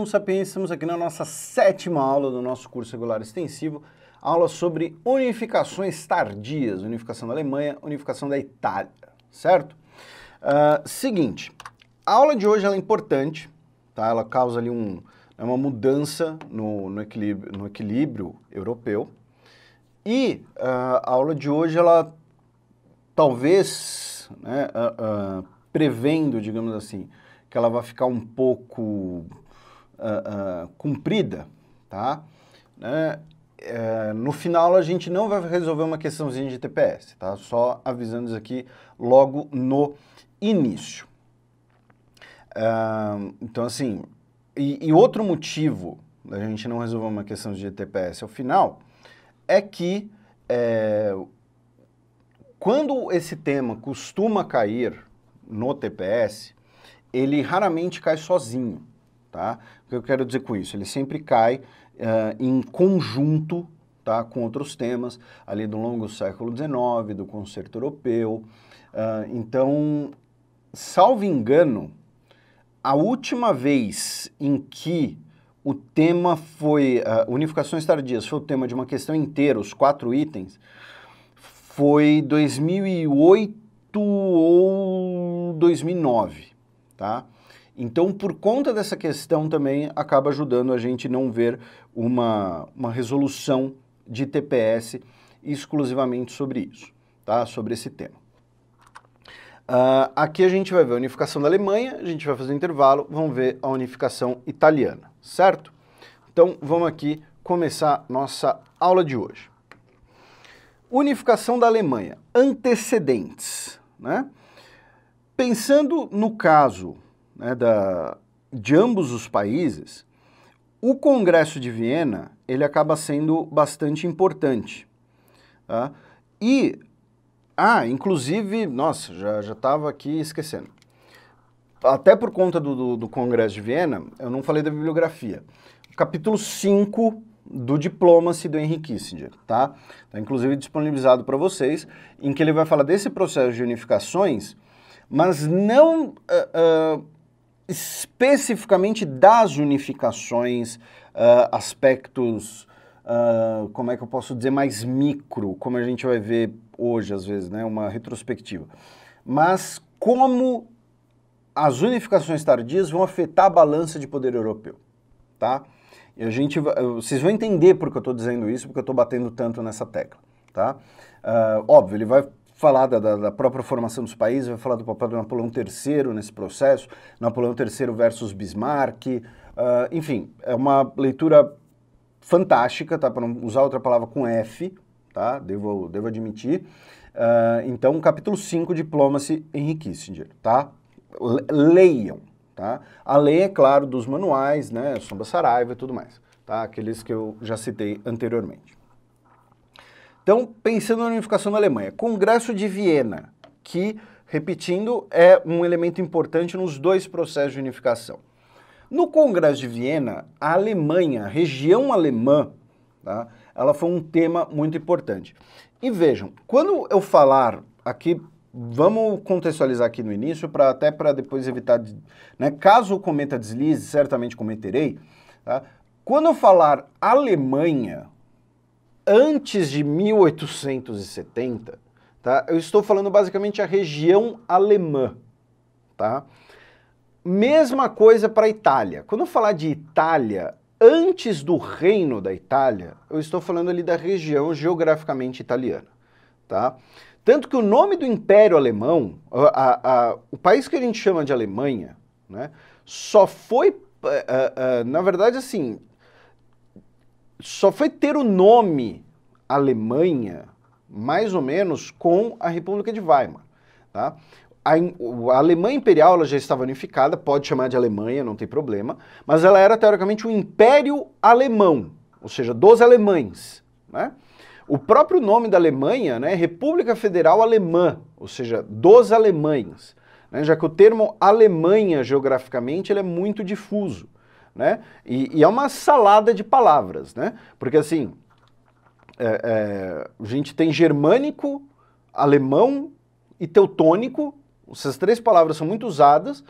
Homo sapiens, estamos aqui na nossa sétima aula do nosso curso regular extensivo, aula sobre unificações tardias, unificação da Alemanha, unificação da Itália, certo? Uh, seguinte, a aula de hoje é importante, tá? ela causa ali um, né, uma mudança no, no, equilíbrio, no equilíbrio europeu, e uh, a aula de hoje, ela talvez, né, uh, prevendo, digamos assim, que ela vai ficar um pouco uh, cumprida, tá? Né? É, no final a gente não vai resolver uma questãozinha de TPS, tá? Só avisando isso aqui logo no início. Uh, então, assim, e, e, outro motivo da gente não resolver uma questão de TPS ao final é que é, quando esse tema costuma cair no TPS, ele raramente cai sozinho. Tá? O que eu quero dizer com isso? Ele sempre cai uh, em conjunto tá, com outros temas, ali do longo século XIX, do concerto europeu. Uh, então, salvo engano, a última vez em que o tema foi. Uh, unificações tardias foi o tema de uma questão inteira, os quatro itens, foi 2008 ou 2009, tá? Então, por conta dessa questão também, acaba ajudando a gente não ver uma, uma resolução de TPS exclusivamente sobre isso, tá? sobre esse tema. Uh, aqui a gente vai ver a unificação da Alemanha, a gente vai fazer um intervalo, vamos ver a unificação italiana, certo? Então, vamos aqui começar nossa aula de hoje. Unificação da Alemanha, antecedentes. Né? Pensando no caso né, da, de ambos os países, o Congresso de Viena ele acaba sendo bastante importante. Tá? E, ah, inclusive, nossa, já estava aqui esquecendo. Até por conta do, do, do, Congresso de Viena, eu não falei da bibliografia. Capítulo 5 do Diplomacy do Henry Kissinger, tá? tá inclusive disponibilizado para vocês, em que ele vai falar desse processo de unificações, mas não... Uh, uh, especificamente das unificações, uh, aspectos, uh, como é que eu posso dizer, mais micro, como a gente vai ver hoje, às vezes, né, uma retrospectiva. Mas como as unificações tardias vão afetar a balança de poder europeu, tá? E a gente, vocês vão entender porque eu estou dizendo isso, porque eu estou batendo tanto nessa tecla, tá? Uh, óbvio, ele vai falar da, da, própria formação dos países, vai falar do papel do Napoleão III nesse processo, Napoleão III versus Bismarck, uh, enfim, é uma leitura fantástica, tá? Para não usar outra palavra com F, tá? Devo, devo admitir. Uh, então, capítulo 5, Diplomacy, Henry Kissinger, tá? Leiam, tá? Além, é claro, dos manuais, né? Sombra Saraiva e tudo mais, tá? Aqueles que eu já citei anteriormente. Então, pensando na unificação da Alemanha, Congresso de Viena, que, repetindo, é um elemento importante nos dois processos de unificação. No Congresso de Viena, a Alemanha, a região alemã, tá, ela foi um tema muito importante. E vejam, quando eu falar aqui, vamos contextualizar aqui no início, para até para depois evitar, né, caso cometa deslize, certamente cometerei, tá? quando eu falar Alemanha, antes de 1870, tá? Eu estou falando basicamente a região alemã, tá? Mesma coisa para a Itália. Quando eu falar de Itália, antes do reino da Itália, eu estou falando ali da região geograficamente italiana, tá? Tanto que o nome do Império Alemão, a, a, o país que a gente chama de Alemanha, né, só foi, eh, eh, eh, na verdade, assim, só foi ter o nome Alemanha, mais ou menos com a República de Weimar. Tá? A, a Alemanha Imperial ela já estava unificada, pode chamar de Alemanha, não tem problema, mas ela era teoricamente um império alemão, ou seja, dos alemães. Né? O próprio nome da Alemanha né, é República Federal Alemã, ou seja, dos alemães, né, já que o termo Alemanha geograficamente ele é muito difuso. Né? E, e é uma salada de palavras, né? porque assim, é, é, a gente tem germânico, alemão e teutônico. Essas três palavras são muito usadas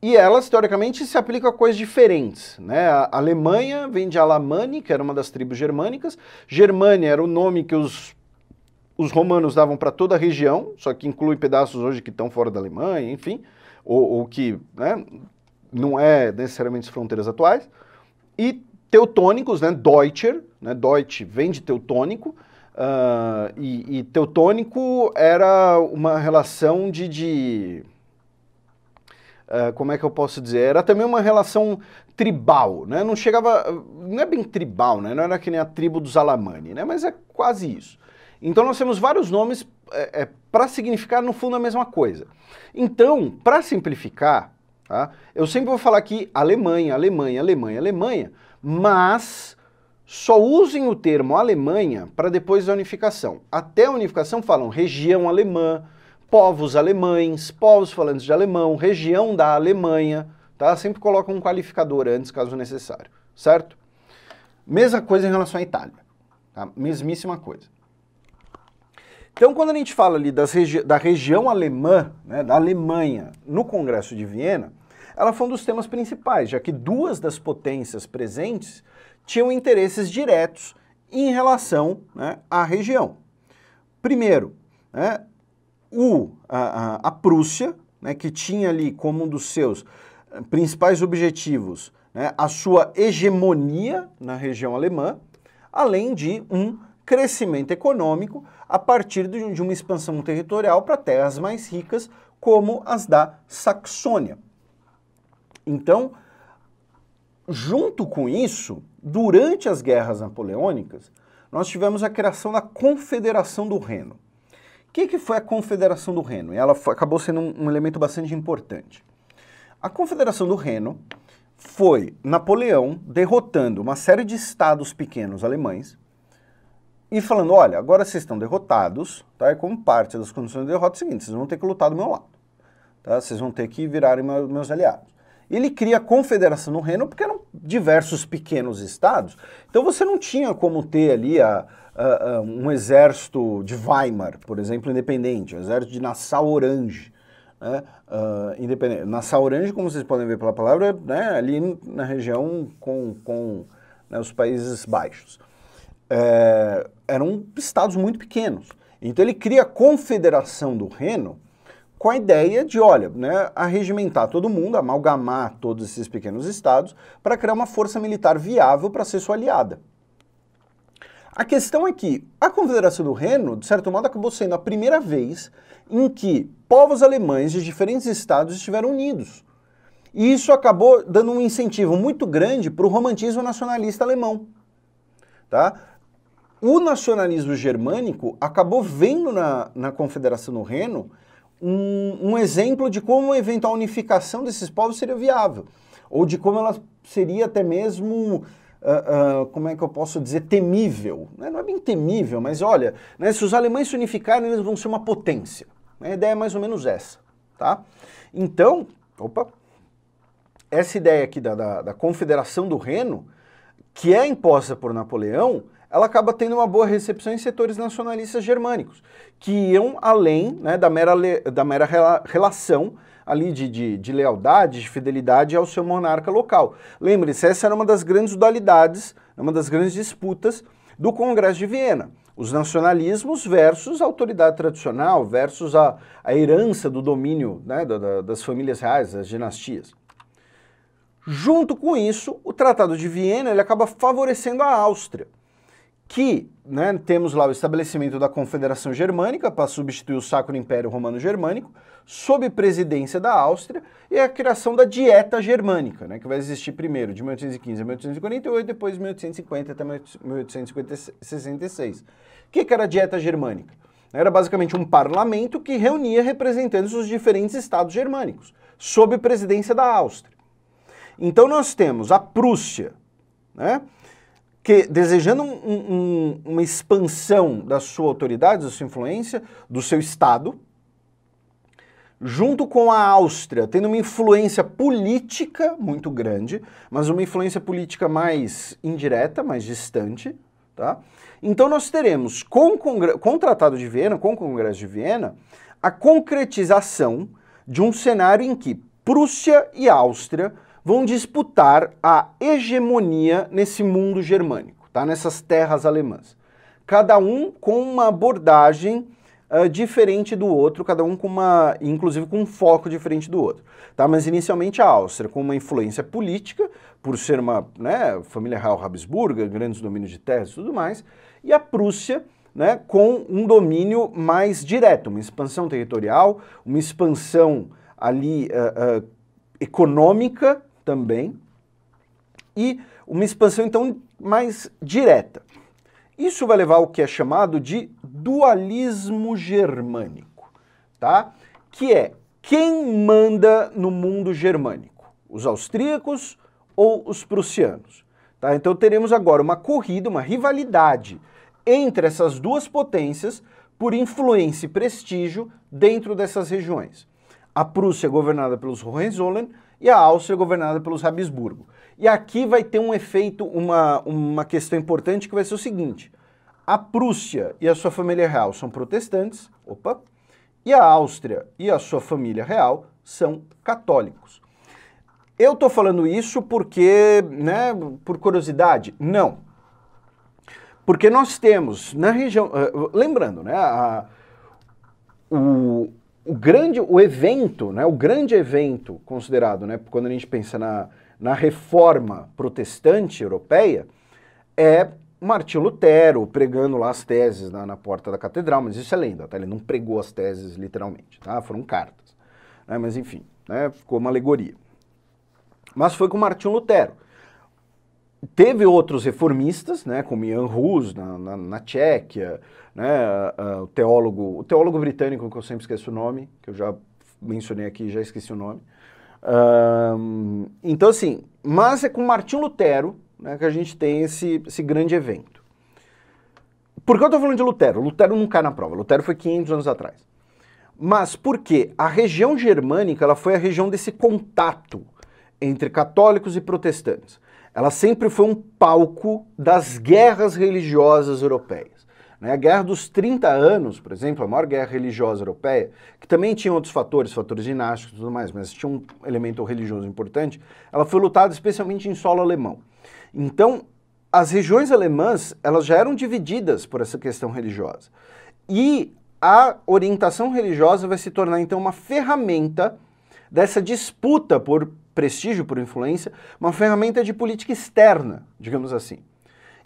e elas, teoricamente, se aplicam a coisas diferentes. Né? A Alemanha vem de Alamani, que era uma das tribos germânicas. Germânia era o nome que os, os romanos davam para toda a região, só que inclui pedaços hoje que estão fora da Alemanha, enfim, ou, ou que né, não é necessariamente as fronteiras atuais. E teutônicos, né? Deutscher, né? Deutsch vem de teutônico, uh, e, e, teutônico era uma relação de. de uh, como é que eu posso dizer? Era também uma relação tribal, né? Não chegava. Não é bem tribal, né? Não era que nem a tribo dos Alamani, né? Mas é quase isso. Então nós temos vários nomes é, é, para significar no fundo a mesma coisa. Então, para simplificar, tá? eu sempre vou falar aqui Alemanha, Alemanha, Alemanha, Alemanha, mas só usem o termo Alemanha para depois da unificação. Até a unificação falam região alemã, povos alemães, povos falantes de alemão, região da Alemanha, tá? Sempre colocam um qualificador antes, caso necessário, certo? Mesma coisa em relação à Itália, tá? Mesmíssima coisa. Então, quando a gente fala ali regi da região alemã, né, da Alemanha, no Congresso de Viena, ela foi um dos temas principais, já que duas das potências presentes tinham interesses diretos em relação né, à região. Primeiro, né, o, a, a Prússia, né, que tinha ali como um dos seus eh, principais objetivos né, a sua hegemonia na região alemã, além de um crescimento econômico a partir de uma expansão territorial para terras mais ricas, como as da Saxônia. Então, junto com isso, durante as guerras napoleônicas, nós tivemos a criação da Confederação do Reno. O que, que foi a Confederação do Reno? E ela foi, acabou sendo um, um elemento bastante importante. A Confederação do Reno foi Napoleão derrotando uma série de estados pequenos alemães e falando: olha, agora vocês estão derrotados, tá? E como parte das condições de derrota, é o seguinte: vocês vão ter que lutar do meu lado, tá? Vocês vão ter que virar meus aliados. Ele cria a confederação no Reno porque eram diversos pequenos estados. Então você não tinha como ter ali a, a, a, um exército de Weimar, por exemplo, independente, um exército de Nassau-Orange. Né? Uh, ah, independente. Nassau-Orange, como vocês podem ver pela palavra, né, ali na região com, com né, os Países Baixos. É, eram estados muito pequenos. Então ele cria a confederação do Reno com a ideia de, olha, né, arregimentar todo mundo, amalgamar todos esses pequenos estados para criar uma força militar viável para ser sua aliada. A questão é que a Confederação do Reno, de certo modo, acabou sendo a primeira vez em que povos alemães de diferentes estados estiveram unidos. E isso acabou dando um incentivo muito grande para o romantismo nacionalista alemão. Tá? O nacionalismo germânico acabou vendo na, na Confederação do Reno um, um exemplo de como eventual unificação desses povos seria viável, ou de como ela seria até mesmo Uh, uh, como é que eu posso dizer, temível. Né? Não é bem temível, mas olha, né, se os alemães se unificarem, eles vão ser uma potência. Né? A ideia é mais ou menos essa, tá? Então, opa, essa ideia aqui da, da, da confederação do Reno, que é imposta por Napoleão, ela acaba tendo uma boa recepção em setores nacionalistas germânicos, que iam além né, da mera, da mera relação ali de, de, de, lealdade, de fidelidade ao seu monarca local. Lembre-se, essa era uma das grandes dualidades, uma das grandes disputas do Congresso de Viena. Os nacionalismos versus a autoridade tradicional, versus a, a herança do domínio né, da, da, das famílias reais, das dinastias. Junto com isso, o Tratado de Viena ele acaba favorecendo a Áustria que né, temos lá o estabelecimento da Confederação Germânica para substituir o Sacro Império Romano Germânico, sob presidência da Áustria, e a criação da Dieta Germânica, né, que vai existir primeiro de 1815 a 1848, depois de 1850 até 1866. O que, que era a Dieta Germânica? Era basicamente um parlamento que reunia representantes dos diferentes estados germânicos, sob presidência da Áustria. Então nós temos a Prússia, né? que, desejando um, um, uma expansão da sua autoridade, da sua influência, do seu Estado, junto com a Áustria, tendo uma influência política muito grande, mas uma influência política mais indireta, mais distante, tá? Então nós teremos, com, com o Tratado de Viena, com o Congresso de Viena, a concretização de um cenário em que Prússia e Áustria vão disputar a hegemonia nesse mundo germânico, tá? nessas terras alemãs. Cada um com uma abordagem uh, diferente do outro, cada um com uma, inclusive com um foco diferente do outro. Tá? Mas inicialmente a Áustria, com uma influência política, por ser uma né, família real Habsburga, grandes domínios de terras e tudo mais, e a Prússia, né, com um domínio mais direto, uma expansão territorial, uma expansão ali uh, uh, econômica também, e uma expansão então mais direta. Isso vai levar ao que é chamado de dualismo germânico, tá? Que é quem manda no mundo germânico? Os austríacos ou os prussianos? Tá? Então teremos agora uma corrida, uma rivalidade entre essas duas potências por influência e prestígio dentro dessas regiões. A Prússia, governada pelos Hohenzollern, e a Áustria é governada pelos Habsburgo. E aqui vai ter um efeito, uma, uma questão importante que vai ser o seguinte: a Prússia e a sua família real são protestantes, opa, e a Áustria e a sua família real são católicos. Eu estou falando isso porque, né, por curiosidade? Não. Porque nós temos na região. Uh, lembrando, né? A, o, o grande, o evento, né, o grande evento considerado, né, quando a gente pensa na, na reforma protestante europeia, é martinho Lutero pregando lá as teses na, na, porta da catedral, mas isso é lenda, tá? Ele não pregou as teses literalmente, tá? Foram cartas. Né? Mas enfim, né? ficou uma alegoria. Mas foi com martinho Lutero. Teve outros reformistas, né, como Jan Hus na, na, na Tchequia, né, uh, o teólogo, o teólogo britânico que eu sempre esqueço o nome, que eu já mencionei aqui, já esqueci o nome. então assim, mas é com Martim Lutero né, que a gente tem esse, esse grande evento. Por que eu estou falando de Lutero? Lutero não cai na prova. Lutero foi 500 anos atrás. Mas por quê? A região germânica ela foi a região desse contato entre católicos e protestantes. Ela sempre foi um palco das guerras religiosas europeias. Né? A Guerra dos 30 Anos, por exemplo, a maior guerra religiosa europeia, que também tinha outros fatores, fatores dinásticos e tudo mais, mas tinha um elemento religioso importante, ela foi lutada especialmente em solo alemão. Então, as regiões alemãs, elas já eram divididas por essa questão religiosa. E a orientação religiosa vai se tornar, então, uma ferramenta dessa disputa por prestígio, por influência, uma ferramenta de política externa, digamos assim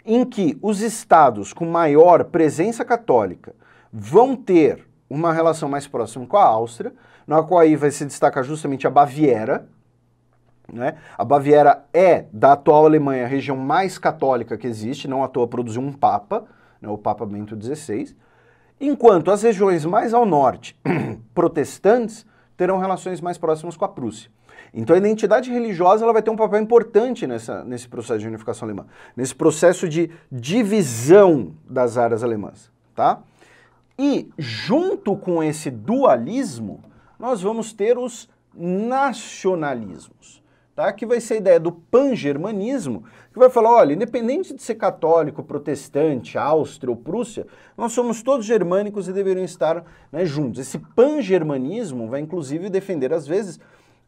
em que os estados com maior presença católica vão ter uma relação mais próxima com a Áustria, na qual aí vai se destacar justamente a Baviera. Né? A Baviera é, da atual Alemanha, a região mais católica que existe, não à toa produziu um Papa, né? o Papa Bento XVI. Enquanto as regiões mais ao norte, protestantes, terão relações mais próximas com a Prússia. Então a identidade religiosa ela vai ter um papel importante nessa, nesse processo de unificação alemã, nesse processo de divisão das áreas alemãs, tá? E junto com esse dualismo, nós vamos ter os nacionalismos tá? que vai ser a ideia do pan-germanismo, que vai falar, olha, independente de ser católico, protestante, áustria ou prússia, nós somos todos germânicos e deveriam estar né, juntos. Esse pan-germanismo vai inclusive defender, às vezes,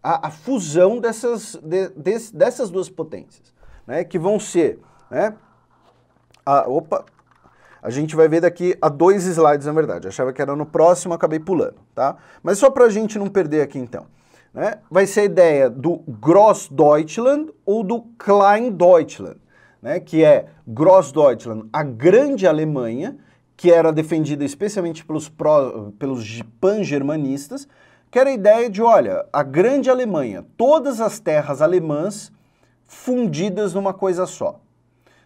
a, a fusão dessas, de, dessas duas potências, né, que vão ser... Né, a, opa, a gente vai ver daqui a dois slides, na verdade. achava que era no próximo, acabei pulando, tá? Mas só para a gente não perder aqui, então. Né? Vai ser a ideia do Deutschland ou do Kleindeutschland, né? que é Deutschland, a grande Alemanha, que era defendida especialmente pelos, pró, pelos pan-germanistas, que era a ideia de, olha, a grande Alemanha, todas as terras alemãs fundidas numa coisa só.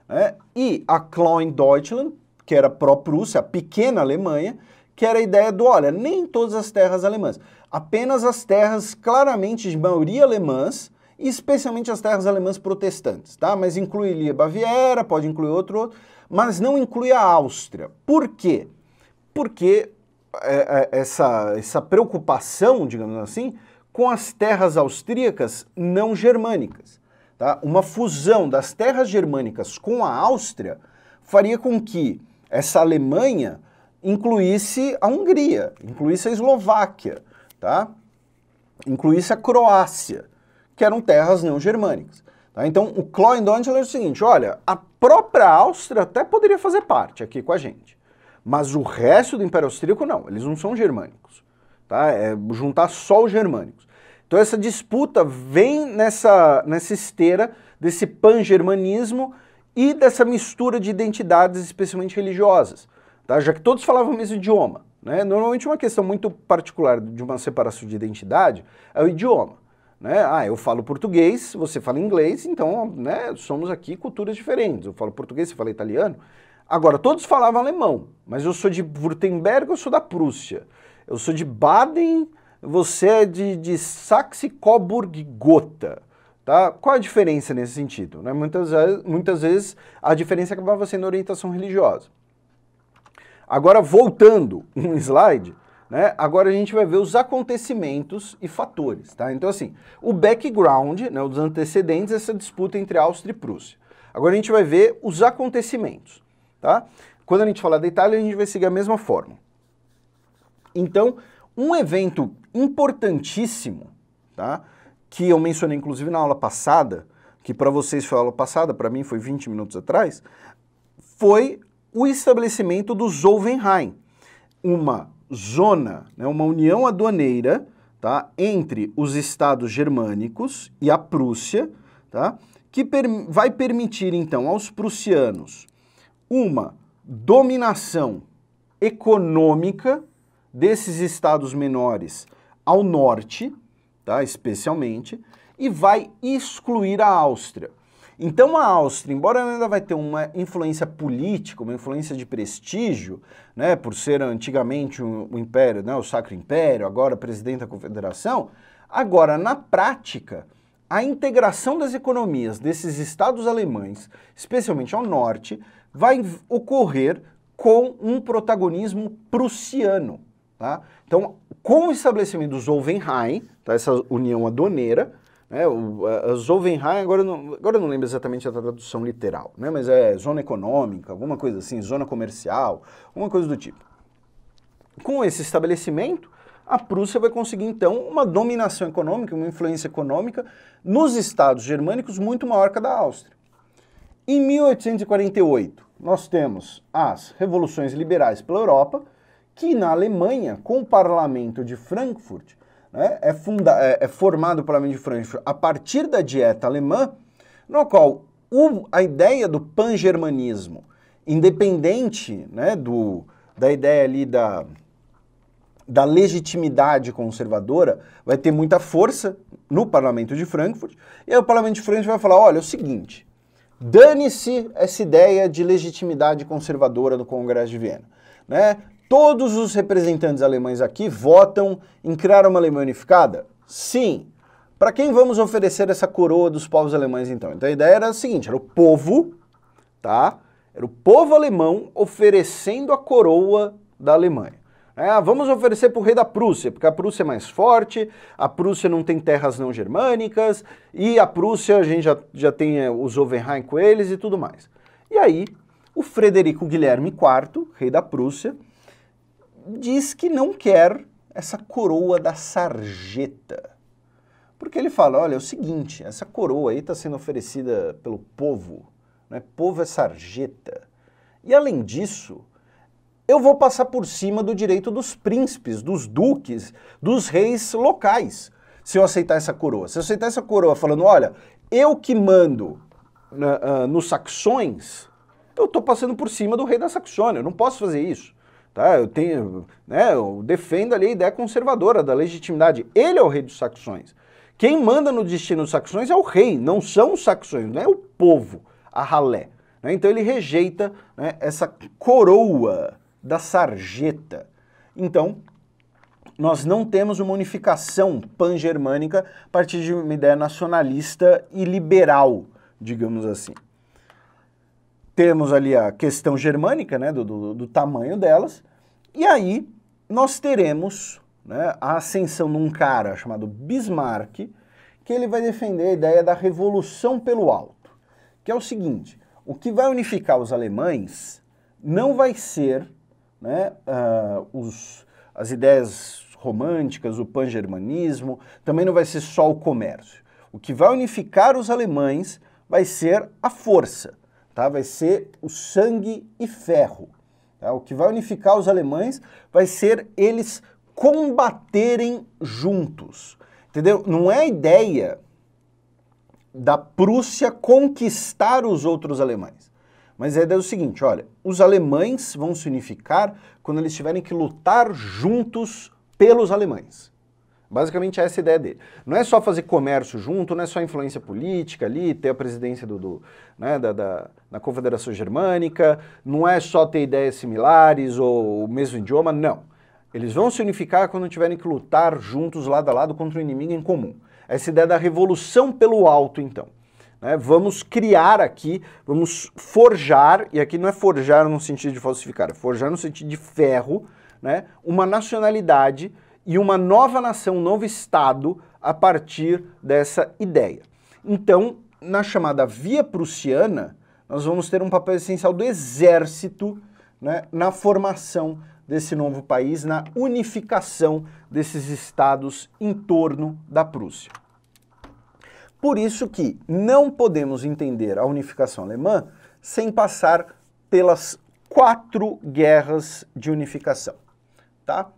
Né? E a Kleindeutschland, que era pró-Prússia, a pequena Alemanha, que era a ideia do, olha, nem todas as terras alemãs apenas as terras claramente de maioria alemãs, e especialmente as terras alemãs protestantes, tá? Mas inclui a Baviera, pode incluir outro, outro, mas não inclui a Áustria. Por quê? Porque é, é, essa, essa preocupação, digamos assim, com as terras austríacas não germânicas. Tá? Uma fusão das terras germânicas com a Áustria faria com que essa Alemanha incluísse a Hungria, incluísse a Eslováquia, tá? Incluísse a Croácia, que eram terras não germânicas. Tá? Então, o Kloendonte é o seguinte, olha, a própria Áustria até poderia fazer parte aqui com a gente, mas o resto do Império Austríaco não, eles não são germânicos, tá? É juntar só os germânicos. Então, essa disputa vem nessa, nessa esteira desse pan-germanismo e dessa mistura de identidades, especialmente religiosas, tá? já que todos falavam o mesmo idioma. Né? Normalmente uma questão muito particular de uma separação de identidade é o idioma. Né? Ah, eu falo português, você fala inglês, então né, somos aqui culturas diferentes. Eu falo português, você fala italiano. Agora, todos falavam alemão, mas eu sou de Württemberg, eu sou da Prússia. Eu sou de Baden, você é de, de Saxe-Coburg-Gotha. Tá? Qual a diferença nesse sentido? Né? Muitas, muitas vezes a diferença acabava sendo orientação religiosa. Agora, voltando um slide, né, agora a gente vai ver os acontecimentos e fatores. Tá? Então, assim, o background, né, os antecedentes essa disputa entre Áustria e Prússia. Agora a gente vai ver os acontecimentos. Tá? Quando a gente falar da Itália, a gente vai seguir a mesma forma. Então, um evento importantíssimo, tá? que eu mencionei inclusive na aula passada, que para vocês foi a aula passada, para mim foi 20 minutos atrás, foi o estabelecimento do Zollverein, uma zona, né, uma união aduaneira tá, entre os estados germânicos e a Prússia, tá, que per vai permitir então aos prussianos uma dominação econômica desses estados menores ao norte, tá, especialmente, e vai excluir a Áustria. Então a Áustria, embora ela ainda vai ter uma influência política, uma influência de prestígio, né, por ser antigamente o um, um império, né, o Sacro Império, agora presidente da Confederação, agora na prática, a integração das economias desses estados alemães, especialmente ao norte, vai ocorrer com um protagonismo prussiano. Tá? Então, com o estabelecimento do Zollverein, tá, essa união aduaneira, é, o, a, Zovenheim, agora não, agora não lembro exatamente a tradução literal, né, mas é zona econômica, alguma coisa assim, zona comercial, alguma coisa do tipo. Com esse estabelecimento, a Prússia vai conseguir então uma dominação econômica, uma influência econômica nos estados germânicos muito maior que a da Áustria. Em 1848, nós temos as revoluções liberais pela Europa, que na Alemanha, com o parlamento de Frankfurt, né, é, funda, é, é formado pela mente de Frankfurt a partir da dieta alemã, no qual o, a ideia do pan-germanismo, independente né, do, da ideia ali da, da legitimidade conservadora, vai ter muita força no parlamento de Frankfurt, e aí o parlamento de Frankfurt vai falar, olha, é o seguinte, dane-se essa ideia de legitimidade conservadora do Congresso de Viena. Né? Todos os representantes alemães aqui votam em criar uma Alemanha unificada? Sim. Para quem vamos oferecer essa coroa dos povos alemães então? Então a ideia era a seguinte, era o povo, tá? Era o povo alemão oferecendo a coroa da Alemanha. É, ah, vamos oferecer para o rei da Prússia, porque a Prússia é mais forte, a Prússia não tem terras não germânicas, e a Prússia a gente já, já tem é, os Overheim com eles e tudo mais. E aí, o Frederico Guilherme IV, rei da Prússia, diz que não quer essa coroa da sarjeta. Porque ele fala, olha, é o seguinte, essa coroa aí está sendo oferecida pelo povo, né? povo é sarjeta. E além disso, eu vou passar por cima do direito dos príncipes, dos duques, dos reis locais, se eu aceitar essa coroa. Se eu aceitar essa coroa falando, olha, eu que mando na, né, uh, nos saxões, eu estou passando por cima do rei da Saxônia, eu não posso fazer isso. Tá? Eu tenho, né, eu defendo ali a ideia conservadora da legitimidade. Ele é o rei dos saxões. Quem manda no destino dos saxões é o rei, não são os saxões, não é o povo, a ralé. Né? Então ele rejeita né, essa coroa da sarjeta. Então, nós não temos uma unificação pan-germânica a partir de uma ideia nacionalista e liberal, digamos assim temos ali a questão germânica, né, do, do, do tamanho delas, e aí nós teremos né, a ascensão de um cara chamado Bismarck, que ele vai defender a ideia da revolução pelo alto, que é o seguinte, o que vai unificar os alemães não vai ser né, uh, os, as ideias românticas, o pan-germanismo, também não vai ser só o comércio. O que vai unificar os alemães vai ser a força, tá? vai ser o sangue e ferro. Tá? O que vai unificar os alemães vai ser eles combaterem juntos. Entendeu? Não é a ideia da Prússia conquistar os outros alemães. Mas a ideia é o seguinte, olha, os alemães vão se unificar quando eles tiverem que lutar juntos pelos alemães. Basicamente é essa ideia dele. Não é só fazer comércio junto, não é só influência política ali, ter a presidência do, do né, da, da, da, Confederação Germânica, não é só ter ideias similares ou o mesmo idioma, não. Eles vão se unificar quando tiverem que lutar juntos, lado a lado, contra um inimigo em comum. Essa ideia da revolução pelo alto, então. Né, vamos criar aqui, vamos forjar, e aqui não é forjar no sentido de falsificar, é forjar no sentido de ferro, né, uma nacionalidade e uma nova nação, um novo Estado a partir dessa ideia. Então, na chamada Via Prussiana, nós vamos ter um papel essencial do exército né, na formação desse novo país, na unificação desses estados em torno da Prússia. Por isso que não podemos entender a unificação alemã sem passar pelas quatro guerras de unificação, tá?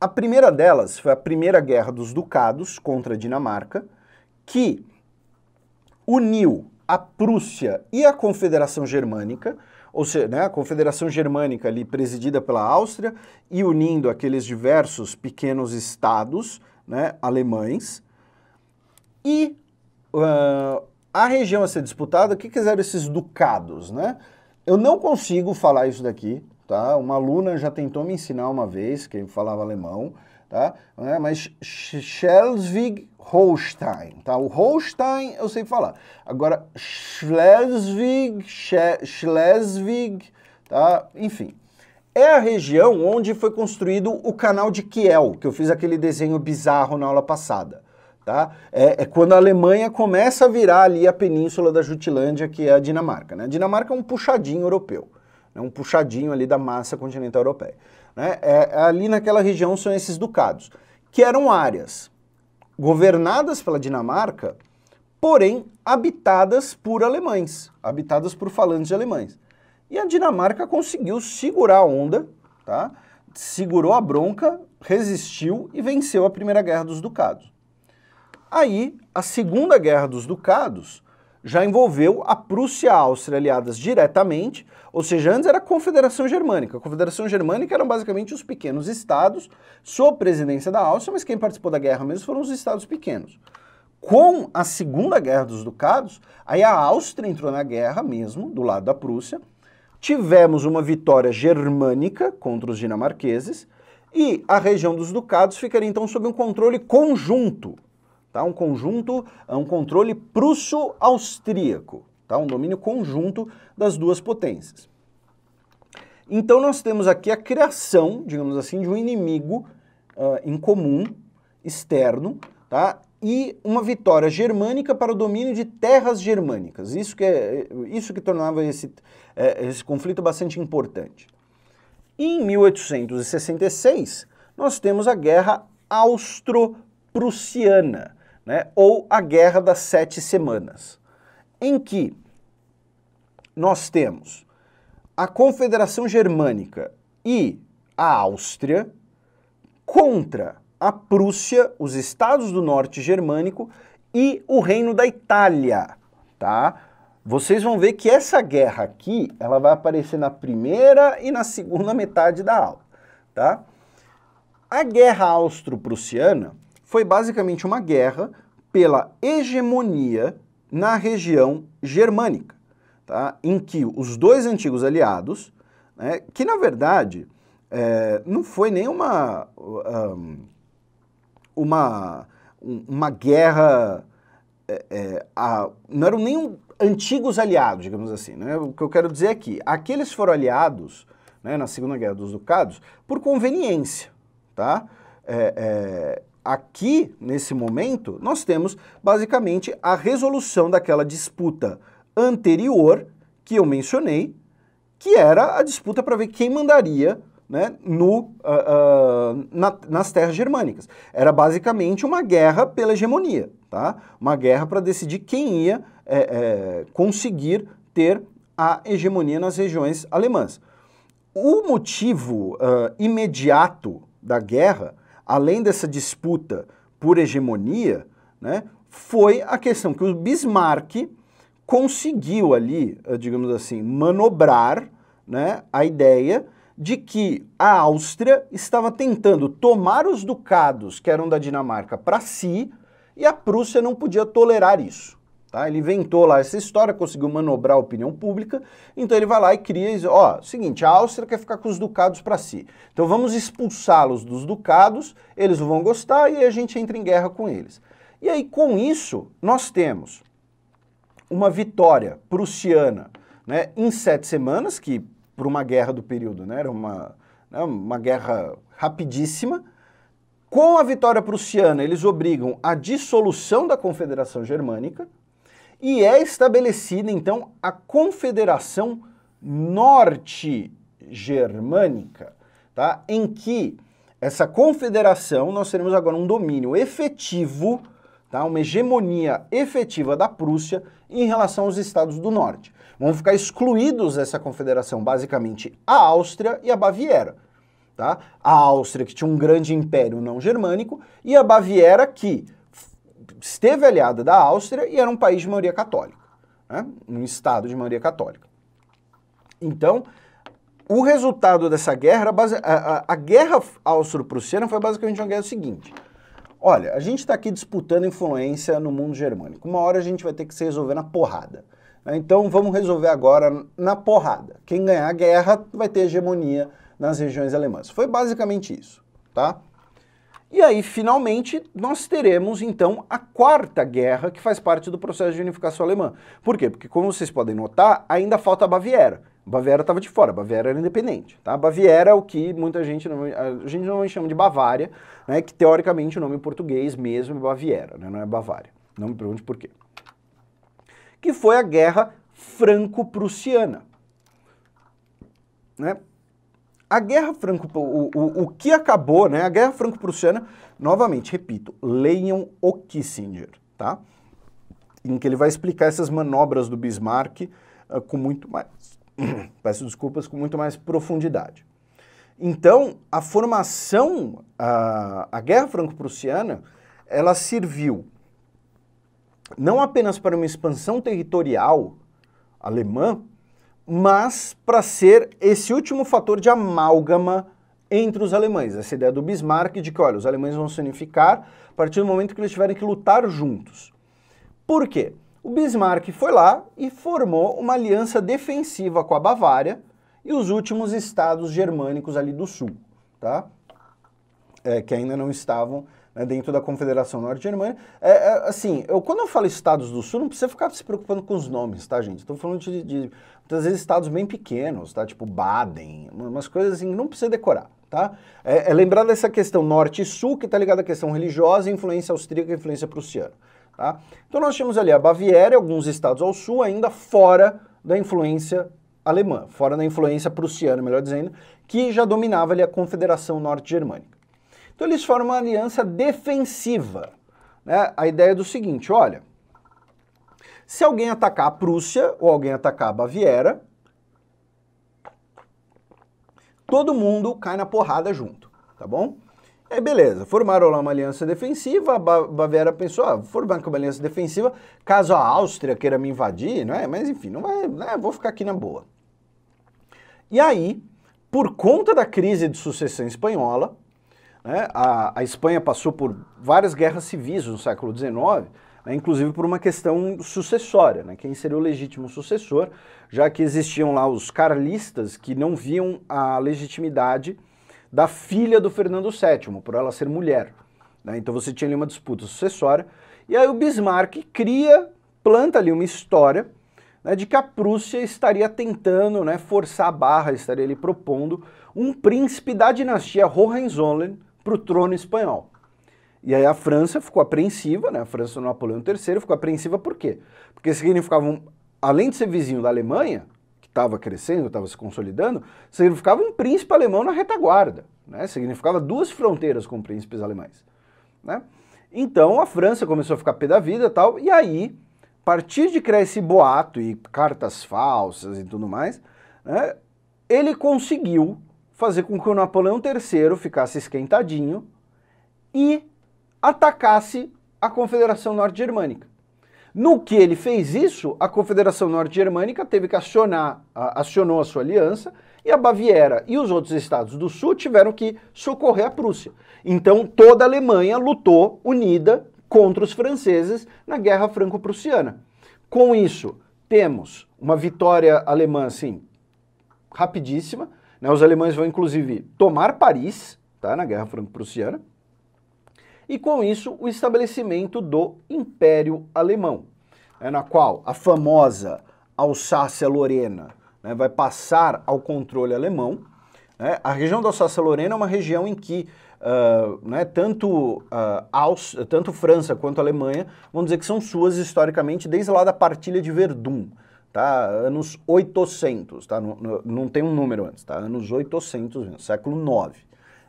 A primeira delas foi a Primeira Guerra dos Ducados contra a Dinamarca, que uniu a Prússia e a Confederação Germânica, ou seja, né, a Confederação Germânica ali presidida pela Áustria e unindo aqueles diversos pequenos estados né, alemães. E uh, a região a ser disputada, o que quiseram esses ducados, né? Eu não consigo falar isso daqui, tá? Uma aluna já tentou me ensinar uma vez, que falava alemão, tá? Né? Mas Schleswig Holstein, tá? O Holstein eu sei falar. Agora Schleswig, Schleswig, tá? Enfim. É a região onde foi construído o canal de Kiel, que eu fiz aquele desenho bizarro na aula passada. Tá? É, é, quando a Alemanha começa a virar ali a península da Jutlândia, que é a Dinamarca. Né? A Dinamarca é um puxadinho europeu né, um puxadinho ali da massa continental europeia. Né? É, é, ali naquela região são esses ducados, que eram áreas governadas pela Dinamarca, porém habitadas por alemães, habitadas por falantes de alemães. E a Dinamarca conseguiu segurar a onda, tá? segurou a bronca, resistiu e venceu a Primeira Guerra dos Ducados. Aí, a Segunda Guerra dos Ducados já envolveu a Prússia e a Áustria aliadas diretamente, ou seja, antes era a Confederação Germânica. A Confederação Germânica eram basicamente os pequenos estados, sob presidência da Áustria, mas quem participou da guerra mesmo foram os estados pequenos. Com a Segunda Guerra dos Ducados, aí a Áustria entrou na guerra mesmo, do lado da Prússia. Tivemos uma vitória germânica contra os dinamarqueses e a região dos Ducados ficaria então sob um controle conjunto Tá? Um conjunto, é um controle prusso-austríaco, tá? um domínio conjunto das duas potências. Então nós temos aqui a criação, digamos assim, de um inimigo uh, em comum, externo, tá? e uma vitória germânica para o domínio de terras germânicas. Isso que, é, isso que tornava esse, é, esse conflito bastante importante. Em 1866, nós temos a Guerra Austro-Prussiana, né, ou a Guerra das Sete Semanas, em que nós temos a Confederação Germânica e a Áustria contra a Prússia, os estados do norte germânico e o Reino da Itália, tá? Vocês vão ver que essa guerra aqui, ela vai aparecer na primeira e na segunda metade da aula, tá? A Guerra Austro-Prussiana foi basicamente uma guerra pela hegemonia na região germânica, tá? em que os dois antigos aliados, né, que na verdade é, não foi nenhuma um, uma, uma guerra, é, é, a, não eram nem antigos aliados, digamos assim. Né? O que eu quero dizer é que aqueles foram aliados né, na Segunda Guerra dos Ducados por conveniência, tá? É, Aqui, nesse momento, nós temos basicamente a resolução daquela disputa anterior que eu mencionei, que era a disputa para ver quem mandaria né, no, uh, uh, na, nas terras germânicas. Era basicamente uma guerra pela hegemonia, tá? uma guerra para decidir quem ia é, é, conseguir ter a hegemonia nas regiões alemãs. O motivo uh, imediato da guerra além dessa disputa por hegemonia, né, foi a questão que o Bismarck conseguiu ali, eh, digamos assim, manobrar né, a ideia de que a Áustria estava tentando tomar os ducados que eram da Dinamarca para si e a Prússia não podia tolerar isso. Tá? Ele inventou lá essa história, conseguiu manobrar a opinião pública, então ele vai lá e cria, ó, seguinte, a Áustria quer ficar com os ducados para si. Então vamos expulsá-los dos ducados, eles vão gostar e a gente entra em guerra com eles. E aí com isso nós temos uma vitória prussiana, né, em sete semanas, que para uma guerra do período, né, era uma, né, uma guerra rapidíssima, com a vitória prussiana, eles obrigam a dissolução da Confederação Germânica, e é estabelecida então a Confederação Norte-Germânica, tá? em que essa confederação nós teremos agora um domínio efetivo, tá? uma hegemonia efetiva da Prússia em relação aos estados do norte. Vão ficar excluídos dessa confederação basicamente a Áustria e a Baviera. Tá? A Áustria, que tinha um grande império não germânico, e a Baviera, que esteve aliada da Áustria e era um país de maioria católica, né? um estado de maioria católica. Então, o resultado dessa guerra, base... a, a, a guerra austro-prussiana foi basicamente uma guerra seguinte. Olha, a gente está aqui disputando influência no mundo germânico. Uma hora a gente vai ter que se resolver na porrada. Né? Então vamos resolver agora na porrada. Quem ganhar a guerra vai ter hegemonia nas regiões alemãs. Foi basicamente isso, tá? E aí, finalmente, nós teremos então a quarta guerra que faz parte do processo de unificação alemã. Por quê? Porque, como vocês podem notar, ainda falta a Baviera. Baviera estava de fora, Baviera era independente. Tá? Baviera é o que muita gente, não, a gente normalmente chama de Bavária, né? que teoricamente o nome em português mesmo é Baviera, né? não é Bavária. Não me pergunte por quê. Que foi a guerra franco-prussiana. Né? A guerra franco, o, o, o que acabou, né? A guerra franco-prussiana, novamente, repito, leiam o Kissinger, tá? Em que ele vai explicar essas manobras do Bismarck uh, com muito mais, peço desculpas, com muito mais profundidade. Então, a formação, a, a guerra franco-prussiana, ela serviu não apenas para uma expansão territorial alemã, mas para ser esse último fator de amálgama entre os alemães. Essa ideia do Bismarck de que, olha, os alemães vão se unificar a partir do momento que eles tiverem que lutar juntos. Por quê? O Bismarck foi lá e formou uma aliança defensiva com a Bavária e os últimos estados germânicos ali do sul, tá? É, que ainda não estavam né, dentro da Confederação Norte-Germânica. É, é, assim, eu, quando eu falo Estados do Sul, não precisa ficar se preocupando com os nomes, tá, gente? Estou falando de, de, muitas vezes, estados bem pequenos, tá? Tipo Baden, umas coisas assim, não precisa decorar. Tá? É, é lembrar dessa questão norte e sul, que está ligada à questão religiosa, influência austríaca e influência prussiana. Tá? Então nós temos ali a Baviera e alguns estados ao sul, ainda fora da influência alemã, fora da influência prussiana, melhor dizendo, que já dominava ali a Confederação Norte-Germânica. Então eles formam uma aliança defensiva. Né? A ideia é do seguinte, olha, se alguém atacar a Prússia ou alguém atacar a Baviera, todo mundo cai na porrada junto, tá bom? É beleza, formaram lá uma aliança defensiva, a Baviera pensou, ah, formar uma aliança defensiva, caso a Áustria queira me invadir, não é? Mas enfim, não vai, né? vou ficar aqui na boa. E aí, por conta da crise de sucessão espanhola, né? A, a, Espanha passou por várias guerras civis no século XIX, né? inclusive por uma questão sucessória, né? quem seria o legítimo sucessor, já que existiam lá os carlistas que não viam a legitimidade da filha do Fernando VII, por ela ser mulher. Né? Então você tinha ali uma disputa sucessória, e aí o Bismarck cria, planta ali uma história né, de que a Prússia estaria tentando né, forçar a barra, estaria ali propondo um príncipe da dinastia Hohenzollern para o trono espanhol. E aí a França ficou apreensiva, né? A França do Napoleão III ficou apreensiva por quê? Porque significava, um, além de ser vizinho da Alemanha, que estava crescendo, estava se consolidando, significava um príncipe alemão na retaguarda, né? Significava duas fronteiras com príncipes alemães, né? Então a França começou a ficar pé da vida e tal, e aí, a partir de criar esse boato e cartas falsas e tudo mais, né? ele conseguiu fazer com que o Napoleão III ficasse esquentadinho e atacasse a Confederação Norte-Germânica. No que ele fez isso, a Confederação Norte-Germânica teve que acionar, acionou a sua aliança, e a Baviera e os outros estados do sul tiveram que socorrer a Prússia. Então toda a Alemanha lutou unida contra os franceses na Guerra Franco-Prussiana. Com isso, temos uma vitória alemã, assim, rapidíssima, né? Os alemães vão, inclusive, tomar Paris, tá? na Guerra Franco-Prussiana, e com isso o estabelecimento do Império Alemão, né? na qual a famosa Alsácia-Lorena né? vai passar ao controle alemão. Né? A região da Alsácia-Lorena é uma região em que Uh, né, tanto, uh, Aus, tanto França quanto Alemanha, vamos dizer que são suas historicamente desde lá da partilha de Verdun tá? Anos 800, tá? Não, não, não tem um número antes, tá? Anos 800, século 9,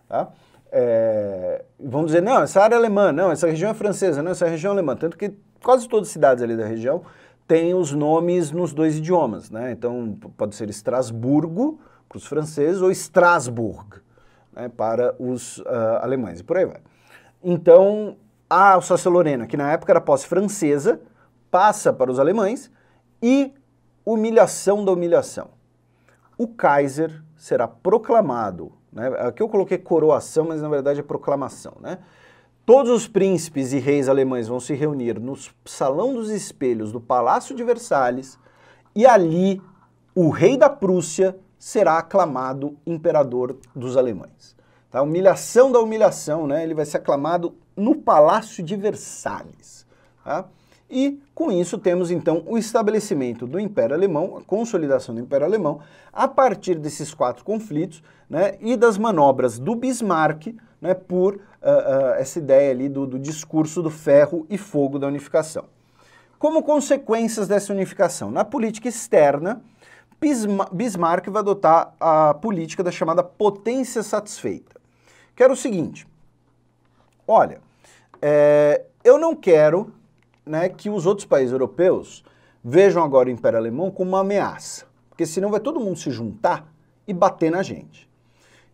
tá? É, dizer, não, essa área é alemã, não, essa região é francesa, não, essa região é alemã. Tanto que quase todas as cidades ali da região têm os nomes nos dois idiomas, né? Então, pode ser Estrasburgo para os franceses ou Strasbourg né, para os uh, alemães e por aí vai. Então, a Alsácia-Lorena, que na época era posse francesa, passa para os alemães e humilhação da humilhação. O Kaiser será proclamado, né? aqui eu coloquei coroação, mas na verdade é proclamação, né? Todos os príncipes e reis alemães vão se reunir no Salão dos Espelhos do Palácio de Versalhes e ali o rei da Prússia será aclamado imperador dos alemães. Tá? Humilhação da humilhação, né? Ele vai ser aclamado no Palácio de Versalhes. Tá? E com isso temos então o estabelecimento do Império Alemão, a consolidação do Império Alemão, a partir desses quatro conflitos né, e das manobras do Bismarck né, por uh, uh, essa ideia ali do, do discurso do ferro e fogo da unificação. Como consequências dessa unificação? Na política externa, Bismarck vai adotar a política da chamada potência satisfeita, que era o seguinte: olha, é, eu não quero né, que os outros países europeus vejam agora o Império Alemão como uma ameaça, porque senão vai todo mundo se juntar e bater na gente.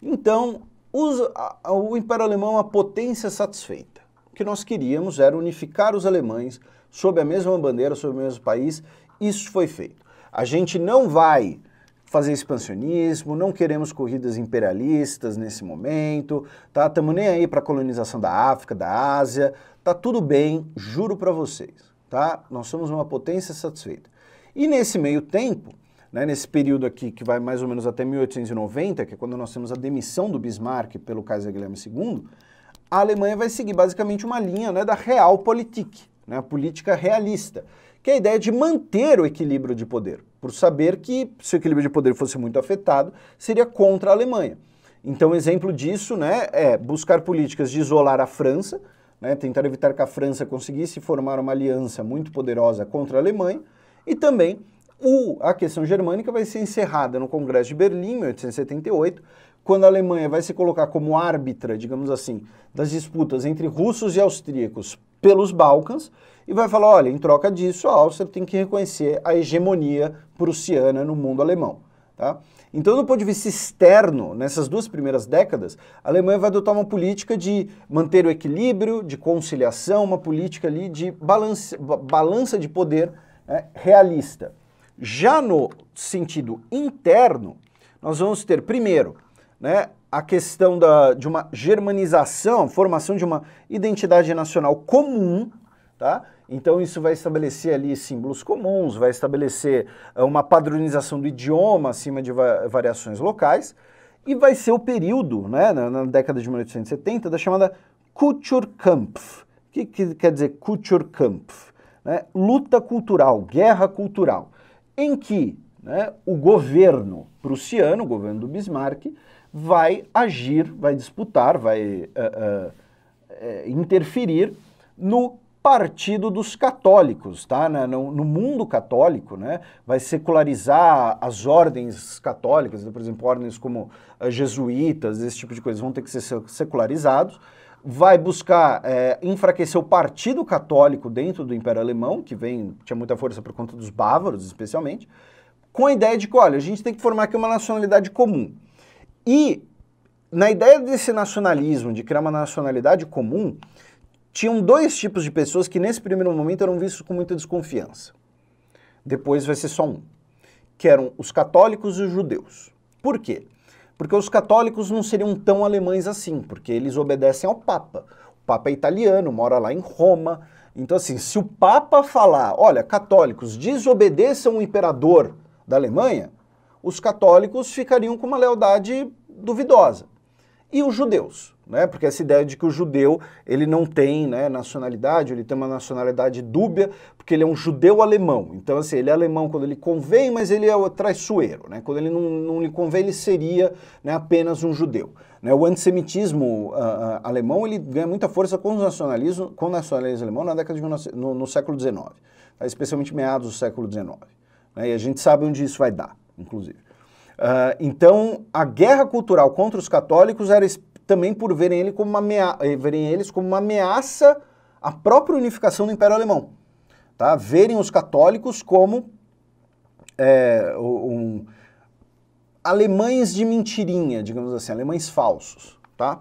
Então, os, a, o Império Alemão é uma potência satisfeita. O que nós queríamos era unificar os alemães sob a mesma bandeira, sob o mesmo país. Isso foi feito. A gente não vai fazer expansionismo, não queremos corridas imperialistas nesse momento, tá? Estamos nem aí para a colonização da África, da Ásia, tá tudo bem, juro para vocês, tá? Nós somos uma potência satisfeita. E nesse meio tempo, né, nesse período aqui que vai mais ou menos até 1890, que é quando nós temos a demissão do Bismarck pelo Kaiser Guilherme II, a Alemanha vai seguir basicamente uma linha né, da Realpolitik, né, a política realista, que é a ideia de manter o equilíbrio de poder, por saber que se o equilíbrio de poder fosse muito afetado, seria contra a Alemanha. Então, exemplo disso né, é buscar políticas de isolar a França, né, tentar evitar que a França conseguisse formar uma aliança muito poderosa contra a Alemanha, e também o, a questão germânica vai ser encerrada no Congresso de Berlim, em 1878, quando a Alemanha vai se colocar como árbitra, digamos assim, das disputas entre russos e austríacos pelos Balcãs, e vai falar, olha, em troca disso, a Áustria tem que reconhecer a hegemonia prussiana no mundo alemão, tá? Então, do ponto de vista externo, nessas duas primeiras décadas, a Alemanha vai adotar uma política de manter o equilíbrio, de conciliação, uma política ali de balance, balança de poder né, realista. Já no sentido interno, nós vamos ter, primeiro, né, a questão da, de uma germanização, formação de uma identidade nacional comum Tá? Então isso vai estabelecer ali símbolos comuns, vai estabelecer eh, uma padronização do idioma acima de variações locais e vai ser o período, né, na, década de 1870, da chamada Kulturkampf. O que, que quer dizer Kulturkampf? Né? Luta cultural, guerra cultural, em que né, o governo prussiano, o governo do Bismarck, vai agir, vai disputar, vai uh, uh, interferir no partido dos católicos, tá? No, no, mundo católico, né? Vai secularizar as ordens católicas, por exemplo, ordens como eh, jesuítas, esse tipo de coisa, vão ter que ser secularizados. Vai buscar é, enfraquecer o partido católico dentro do Império Alemão, que vem tinha muita força por conta dos bávaros, especialmente, com a ideia de que, olha, a gente tem que formar aqui uma nacionalidade comum. E na ideia desse nacionalismo, de criar uma nacionalidade comum, tinham dois tipos de pessoas que nesse primeiro momento eram vistos com muita desconfiança. Depois vai ser só um, que eram os católicos e os judeus. Por quê? Porque os católicos não seriam tão alemães assim, porque eles obedecem ao Papa. O Papa é italiano, mora lá em Roma. Então, assim, se o Papa falar, olha, católicos, desobedeçam o imperador da Alemanha, os católicos ficariam com uma lealdade duvidosa. E os judeus? né? Porque essa ideia de que o judeu ele não tem né, nacionalidade, ele tem uma nacionalidade dúbia, porque ele é um judeu alemão. Então, assim, ele é alemão quando ele convém, mas ele é o traiçoeiro, né? Quando ele não, não lhe convém, ele seria né, apenas um judeu. Né? O antissemitismo uh, uh, alemão ele ganha muita força com o nacionalismo, com o nacionalismo alemão na década de no, no século XIX, tá? especialmente meados do século XIX. Né? E a gente sabe onde isso vai dar, inclusive. Uh, então, a guerra cultural contra os católicos era também por verem, ele como uma eh, verem eles como uma ameaça à própria unificação do Império Alemão. Tá? Verem os católicos como é, um, alemães de mentirinha, digamos assim, alemães falsos. Tá?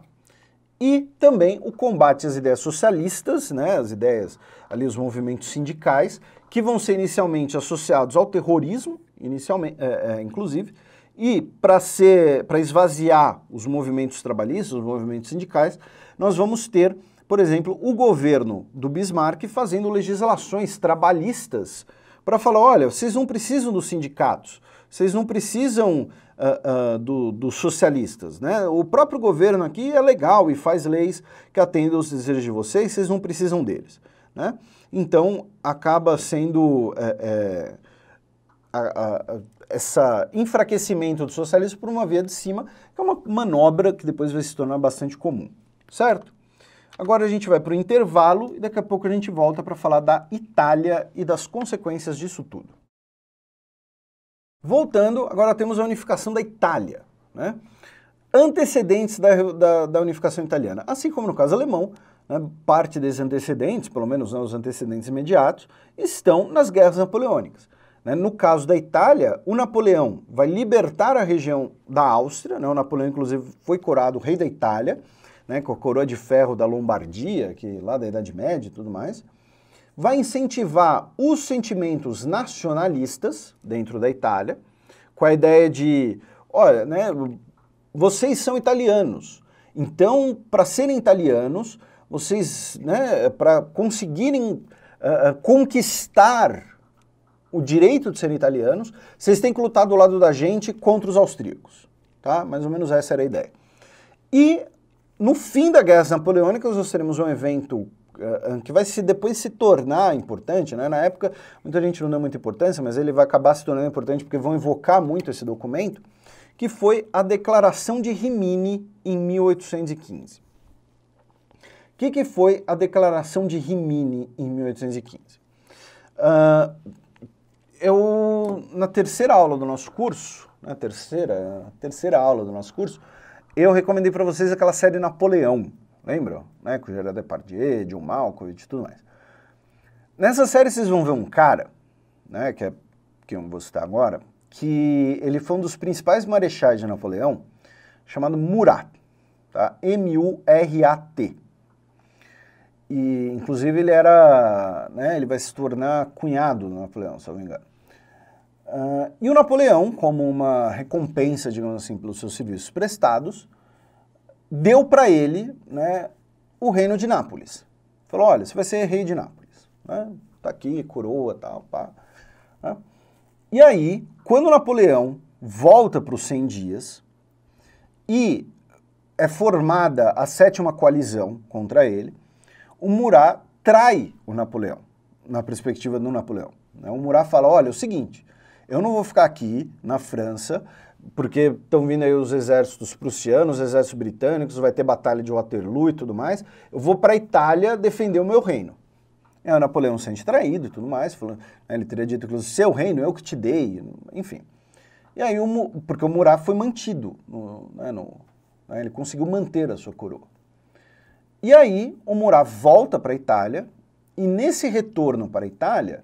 E também o combate às ideias socialistas, né, as ideias ali, os movimentos sindicais, que vão ser inicialmente associados ao terrorismo, inicialmente, eh, é, é, inclusive, e para ser, para esvaziar os movimentos trabalhistas, os movimentos sindicais, nós vamos ter, por exemplo, o governo do Bismarck fazendo legislações trabalhistas para falar, olha, vocês não precisam dos sindicatos, vocês não precisam uh, uh, do, dos socialistas, né? O próprio governo aqui é legal e faz leis que atendem aos desejos de vocês, vocês não precisam deles, né? Então, acaba sendo... É, é, a, a, essa enfraquecimento do socialismo por uma via de cima, que é uma manobra que depois vai se tornar bastante comum, certo? Agora a gente vai para o intervalo e daqui a pouco a gente volta para falar da Itália e das consequências disso tudo. Voltando, agora temos a unificação da Itália. Né? Antecedentes da, da, da unificação italiana. Assim como no caso alemão, né, parte desses antecedentes, pelo menos né, os antecedentes imediatos, estão nas guerras napoleônicas. Né? No caso da Itália, o Napoleão vai libertar a região da Áustria, né? o Napoleão, inclusive, foi coroado rei da Itália, né? com a coroa de ferro da Lombardia, que lá da Idade Média e tudo mais. Vai incentivar os sentimentos nacionalistas dentro da Itália, com a ideia de: olha, né, vocês são italianos, então, para serem italianos, vocês, né, para conseguirem uh, conquistar o direito de serem italianos, vocês têm que lutar do lado da gente contra os austríacos, tá? Mais ou menos essa era a ideia. E no fim da Guerra Napoleônica, nós teremos um evento uh, que vai se, depois se tornar importante, né? Na época, muita gente não deu muita importância, mas ele vai acabar se tornando importante porque vão invocar muito esse documento, que foi a Declaração de Rimini em 1815. O que, que foi a Declaração de Rimini em 1815? Uh, eu, é na terceira aula do nosso curso, na né, terceira, na terceira aula do nosso curso, eu recomendei para vocês aquela série Napoleão, lembram? Né? Com Gerard Depardieu, John Malkovich e tudo mais. Nessa série vocês vão ver um cara, né, que, é, que eu vou citar agora, que ele foi um dos principais marechais de Napoleão, chamado Murat, tá? M-U-R-A-T. E, inclusive, ele era, né, ele vai se tornar cunhado do Napoleão, se eu não me engano. Uh, e o Napoleão, como uma recompensa, digamos assim, pelos seus serviços prestados, deu para ele né, o reino de Nápoles. Falou, olha, você vai ser rei de Nápoles. Né? Tá aqui, coroa, tal, pá. Né. E aí, quando Napoleão volta para os 100 dias e é formada a sétima coalizão contra ele, o Murat trai o Napoleão, na perspectiva do Napoleão. Né? O Murat fala, olha, é o seguinte, eu não vou ficar aqui na França, porque estão vindo aí os exércitos prussianos, os exércitos britânicos, vai ter batalha de Waterloo e tudo mais. Eu vou para a Itália defender o meu reino. É, o Napoleão sente traído e tudo mais, falando, né, ele teria dito que o seu reino eu que te dei, enfim. E aí, o, porque o Murat foi mantido, no, né, no, né, ele conseguiu manter a sua coroa. E aí, o Murat volta para a Itália, e nesse retorno para a Itália,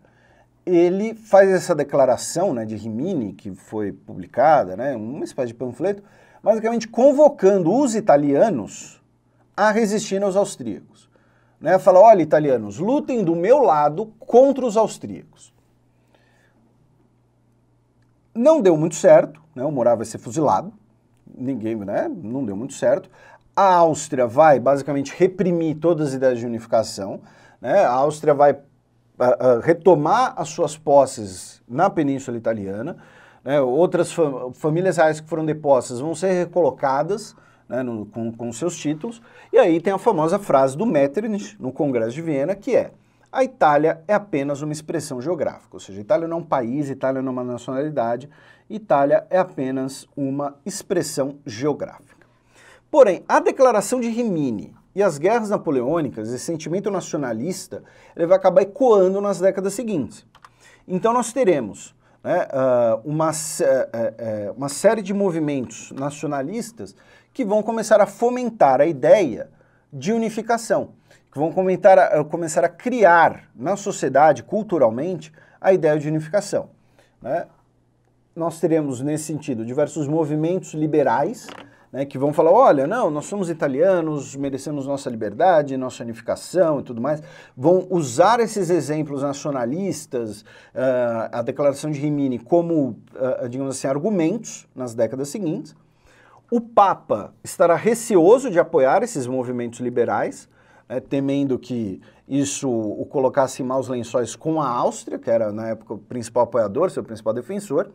ele faz essa declaração né, de Rimini, que foi publicada, né, uma espécie de panfleto, basicamente convocando os italianos a resistir aos austríacos. Né, fala, olha, italianos, lutem do meu lado contra os austríacos. Não deu muito certo, né, o Morá vai ser fuzilado, ninguém, né, não deu muito certo. A Áustria vai basicamente reprimir todas as ideias de unificação, né, a Áustria vai a, a retomar as suas posses na Península Italiana. Né? Outras fam famílias reais que foram depostas vão ser recolocadas né, no, com, com seus títulos. E aí tem a famosa frase do Metternich no Congresso de Viena, que é a Itália é apenas uma expressão geográfica, ou seja, Itália não é um país, Itália não é uma nacionalidade, Itália é apenas uma expressão geográfica. Porém, a declaração de Rimini, e as guerras napoleônicas, esse sentimento nacionalista, ele vai acabar ecoando nas décadas seguintes. Então nós teremos né, ah, uma, eh, eh, uma série de movimentos nacionalistas que vão começar a fomentar a ideia de unificação, que vão comentar eh, começar a criar na sociedade, culturalmente, a ideia de unificação. Né? Nós teremos, nesse sentido, diversos movimentos liberais, né, que vão falar, olha, não, nós somos italianos, merecemos nossa liberdade, nossa unificação e tudo mais, vão usar esses exemplos nacionalistas, uh, a Declaração de Rimini, como, uh, digamos assim, argumentos nas décadas seguintes. O Papa estará receoso de apoiar esses movimentos liberais, eh, temendo que isso o colocasse em maus lençóis com a Áustria, que era na época o principal apoiador, seu principal defensor.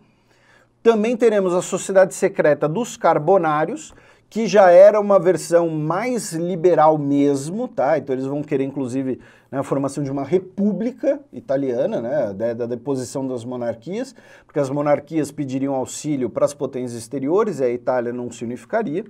Também teremos a Sociedade Secreta dos Carbonários, que já era uma versão mais liberal mesmo, tá? Então eles vão querer, inclusive, né, a formação de uma república italiana, né, da, da, deposição das monarquias, porque as monarquias pediriam auxílio para as potências exteriores e a Itália não se unificaria.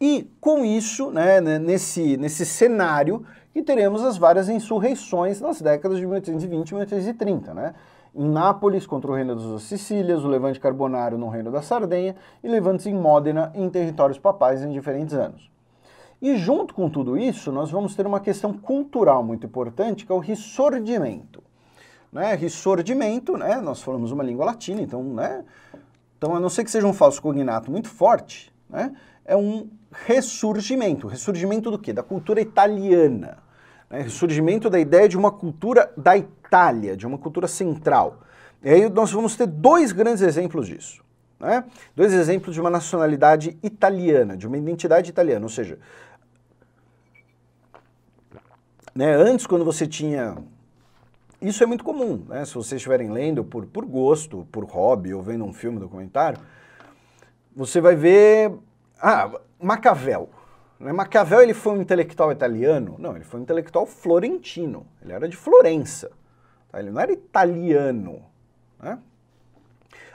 E com isso, né, né nesse, nesse cenário, que teremos as várias insurreições nas décadas de 1820 e 1830, né? em Nápoles contra o reino das Sicílias, o levante carbonário no reino da Sardenha e levantes em Módena em territórios papais em diferentes anos. E junto com tudo isso, nós vamos ter uma questão cultural muito importante, que é o ressordimento. Né? Rissordimento, né? nós falamos uma língua latina, então, né? então, a não ser que seja um falso cognato muito forte, né? é um ressurgimento. Ressurgimento do quê? Da cultura italiana né, surgimento da ideia de uma cultura da Itália, de uma cultura central. E aí nós vamos ter dois grandes exemplos disso. Né? Dois exemplos de uma nacionalidade italiana, de uma identidade italiana, ou seja, né, antes quando você tinha isso é muito comum, né? Se vocês estiverem lendo por, por gosto, por hobby, ou vendo um filme documentário, você vai ver. Ah, Macavel. Né? Maquiavel ele foi um intelectual italiano? Não, ele foi um intelectual florentino. Ele era de Florença. Tá? Ele não era italiano. Né?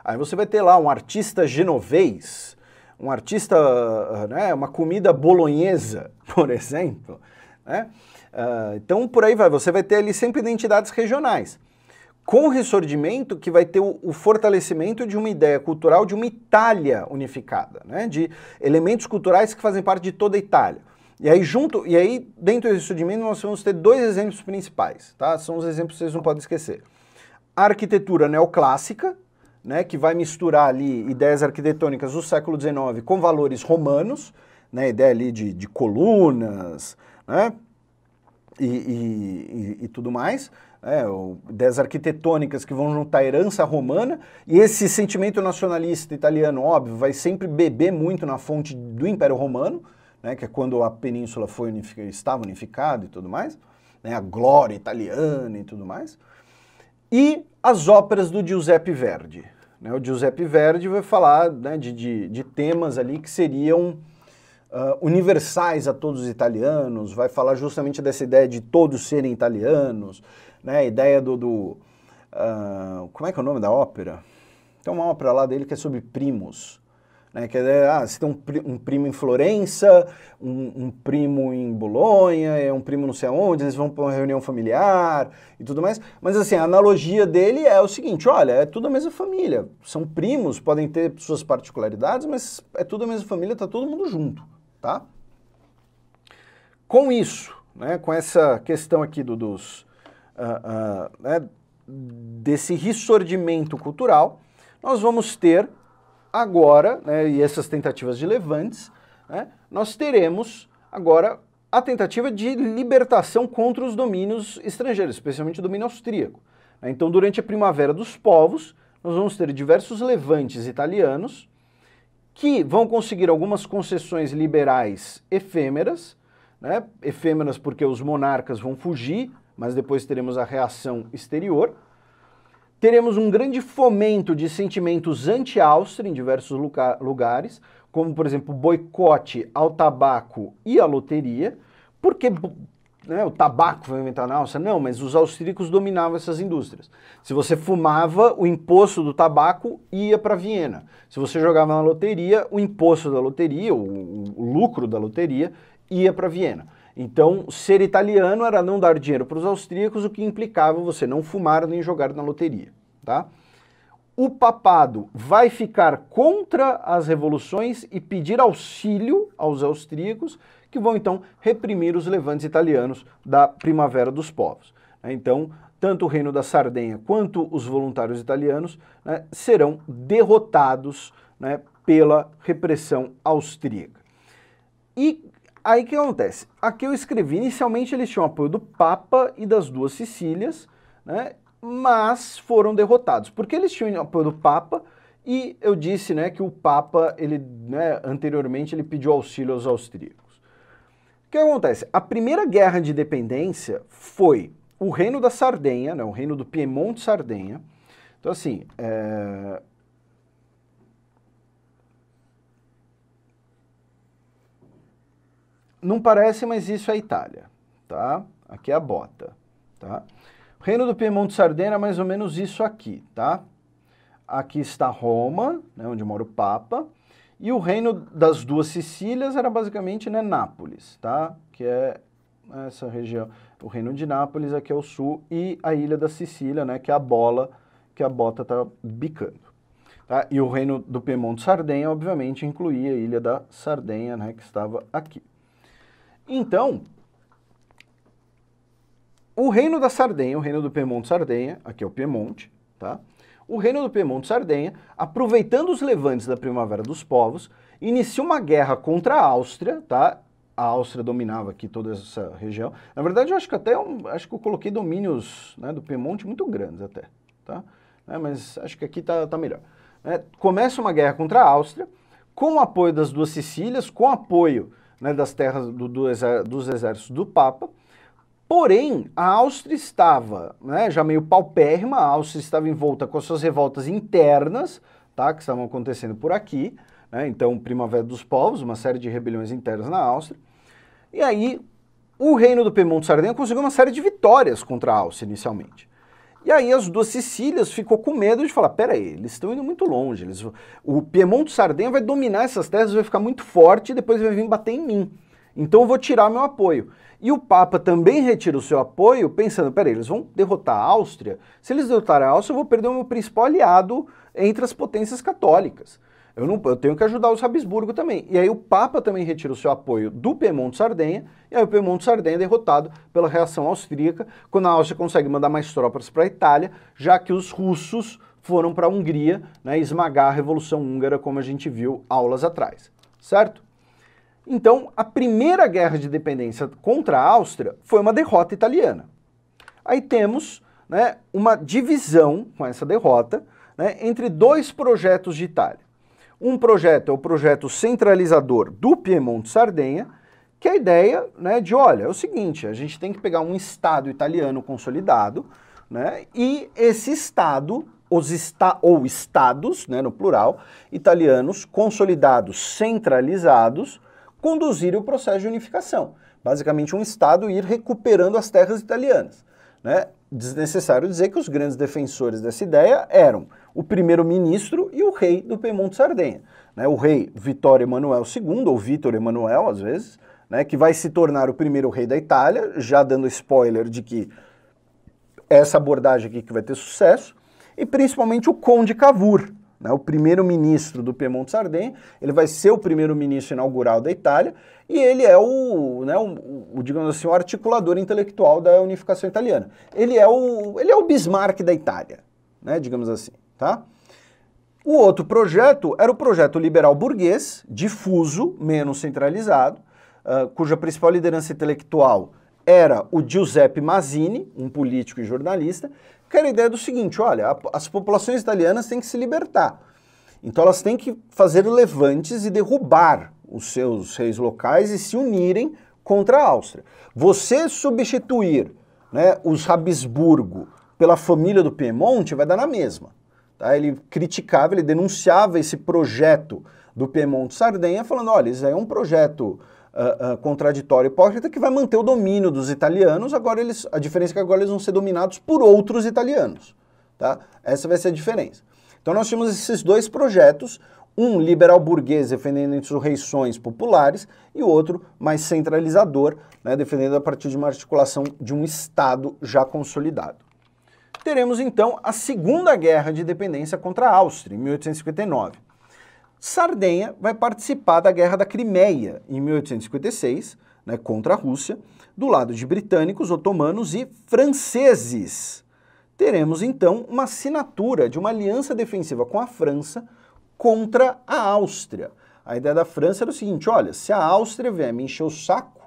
Aí você vai ter lá um artista genovês, um artista, ah, né, uma comida bolonhesa, por exemplo. Né? Uh, então por aí vai. Você vai ter ali sempre identidades regionais com o ressurgimento que vai ter o, o, fortalecimento de uma ideia cultural de uma Itália unificada, né? de elementos culturais que fazem parte de toda a Itália. E aí, junto, e aí, dentro do ressurgimento, nós vamos ter dois exemplos principais, tá? São os exemplos que vocês não podem esquecer. A arquitetura neoclássica, né, que vai misturar ali ideias arquitetônicas do século XIX com valores romanos, né, ideia ali de, de colunas, né, e, e, e, e tudo mais é, ideias arquitetônicas que vão juntar a herança romana e esse sentimento nacionalista italiano, óbvio, vai sempre beber muito na fonte do Império Romano, né, que é quando a península foi estava unificada e tudo mais, né, a glória italiana e tudo mais, e as óperas do Giuseppe Verdi. Né, o Giuseppe Verdi vai falar né, de, de, de, temas ali que seriam Uh, universais a todos os italianos, vai falar justamente dessa ideia de todos serem italianos, né, a ideia do, do uh, como é que é o nome da ópera? Tem uma ópera lá dele que é sobre primos, né, que é, ah, você tem um, um primo em Florença, um, um, primo em Bolonha, é um primo não sei aonde, eles vão para uma reunião familiar e tudo mais. Mas assim, a analogia dele é o seguinte, olha, é tudo a mesma família, são primos, podem ter suas particularidades, mas é tudo a mesma família, tá todo mundo junto, tá? Com isso, né, com essa questão aqui do, dos uh, uh, né, desse rissordimento cultural, nós vamos ter agora, né, e essas tentativas de levantes, né, nós teremos agora a tentativa de libertação contra os domínios estrangeiros, especialmente o domínio austríaco. Né, então, durante a Primavera dos Povos, nós vamos ter diversos levantes italianos que vão conseguir algumas concessões liberais efêmeras, né? efêmeras porque os monarcas vão fugir mas depois teremos a reação exterior. Teremos um grande fomento de sentimentos anti-Áustria em diversos lugares, como, por exemplo, boicote ao tabaco e à loteria, porque né, o tabaco foi inventado na Áustria? Não, mas os austríacos dominavam essas indústrias. Se você fumava, o imposto do tabaco ia para Viena. Se você jogava na loteria, o imposto da loteria, o, o lucro da loteria, ia para Viena. Então, ser italiano era não dar dinheiro para os austríacos, o que implicava você não fumar nem jogar na loteria, tá? O papado vai ficar contra as revoluções e pedir auxílio aos austríacos, que vão então reprimir os levantes italianos da Primavera dos Povos. Né? Então, tanto o reino da Sardenha quanto os voluntários italianos né, serão derrotados né, pela repressão austríaca. E Aí o que acontece? Aqui eu escrevi, inicialmente eles tinham apoio do Papa e das duas Sicílias, né? mas foram derrotados, porque eles tinham apoio do Papa e eu disse né, que o Papa, ele, né, anteriormente, ele pediu auxílio aos austríacos. O que acontece? A primeira guerra de independência foi o reino da Sardenha, né, o reino do Piemonte-Sardenha. Então assim, é, não parece, mas isso é Itália, tá? Aqui é a bota, tá? O Reino do Piemonte Sardenha é mais ou menos isso aqui, tá? Aqui está Roma, né, onde mora o Papa, e o Reino das Duas Sicílias era basicamente né, Nápoles, tá? Que é essa região, o Reino de Nápoles aqui ao é sul e a Ilha da Sicília, né, que é a bola que a bota está bicando. Tá? E o reino do Piemonte Sardenha, obviamente, incluía a ilha da Sardenha, né, que estava aqui. Então, o reino da Sardenha, o reino do Piemonte-Sardenha, aqui é o Piemonte, tá? O reino do Piemonte-Sardenha, aproveitando os levantes da Primavera dos Povos, inicia uma guerra contra a Áustria, tá? A Áustria dominava aqui toda essa região. Na verdade, eu acho que até eu, acho que eu coloquei domínios né, do Piemonte muito grandes até, tá? É, mas acho que aqui tá, tá melhor. É, começa uma guerra contra a Áustria, com o apoio das duas Sicílias, com apoio né, das terras do, do exer, dos exércitos do Papa. Porém, a Áustria estava né, já meio paupérrima, a Áustria estava envolta com as suas revoltas internas, tá, que estavam acontecendo por aqui, né, então Primavera dos Povos, uma série de rebeliões internas na Áustria. E aí, o reino do Piemonte Sardenha conseguiu uma série de vitórias contra a Áustria inicialmente. E aí as duas Sicílias ficou com medo de falar, peraí, eles estão indo muito longe, eles, o Piemonte Sardenha vai dominar essas terras, vai ficar muito forte e depois vai vir bater em mim. Então eu vou tirar meu apoio. E o Papa também retira o seu apoio, pensando, peraí, eles vão derrotar a Áustria? Se eles derrotarem a Áustria, eu vou perder o meu principal aliado entre as potências católicas. Eu, não, eu tenho que ajudar os Habsburgo também. E aí o Papa também retira o seu apoio do Piemonte-Sardenha, e aí o Piemonte-Sardenha é derrotado pela reação austríaca, quando a Áustria consegue mandar mais tropas para a Itália, já que os russos foram para a Hungria né, esmagar a Revolução Húngara, como a gente viu aulas atrás, certo? Então, a primeira guerra de dependência contra a Áustria foi uma derrota italiana. Aí temos né, uma divisão com essa derrota né, entre dois projetos de Itália. Um projeto é o projeto centralizador do Piemonte-Sardenha, que é a ideia né, de, olha, é o seguinte, a gente tem que pegar um Estado italiano consolidado, né, e esse Estado, os esta ou Estados, né, no plural, italianos consolidados, centralizados, conduzir o processo de unificação. Basicamente, um Estado ir recuperando as terras italianas. Né? Desnecessário dizer que os grandes defensores dessa ideia eram o primeiro-ministro e o rei do Piemonte-Sardenha. Né, o rei Vitório Emanuel II, ou Vítor Emanuel, às vezes, né, que vai se tornar o primeiro rei da Itália, já dando spoiler de que essa abordagem aqui que vai ter sucesso, e principalmente o Conde Cavour, né, o primeiro-ministro do Piemonte-Sardenha, ele vai ser o primeiro-ministro inaugural da Itália, e ele é o, né, o, o, digamos assim, o articulador intelectual da unificação italiana. Ele é o, ele é o Bismarck da Itália, né, digamos assim, tá? O outro projeto era o projeto liberal burguês, difuso, menos centralizado, uh, cuja principal liderança intelectual era o Giuseppe Mazzini, um político e jornalista, que era a ideia do seguinte: olha, a, as populações italianas têm que se libertar. Então elas têm que fazer levantes e derrubar os seus reis locais e se unirem contra a Áustria. Você substituir né, os Habsburgo pela família do Piemonte vai dar na mesma. Tá? Ele criticava, ele denunciava esse projeto do Piemonte Sardenha, falando: olha, isso é um projeto uh, uh, contraditório e hipócrita que vai manter o domínio dos italianos. Agora eles, a diferença é que agora eles vão ser dominados por outros italianos. Tá? Essa vai ser a diferença. Então nós tínhamos esses dois projetos, um liberal burguês defendendo insurreições populares e o outro mais centralizador, né, defendendo a partir de uma articulação de um Estado já consolidado teremos então a Segunda Guerra de Independência contra a Áustria, em 1859. Sardenha vai participar da Guerra da Crimeia, em 1856, né, contra a Rússia, do lado de britânicos, otomanos e franceses. Teremos então uma assinatura de uma aliança defensiva com a França contra a Áustria. A ideia da França era o seguinte: olha, se a Áustria vier me encher o saco,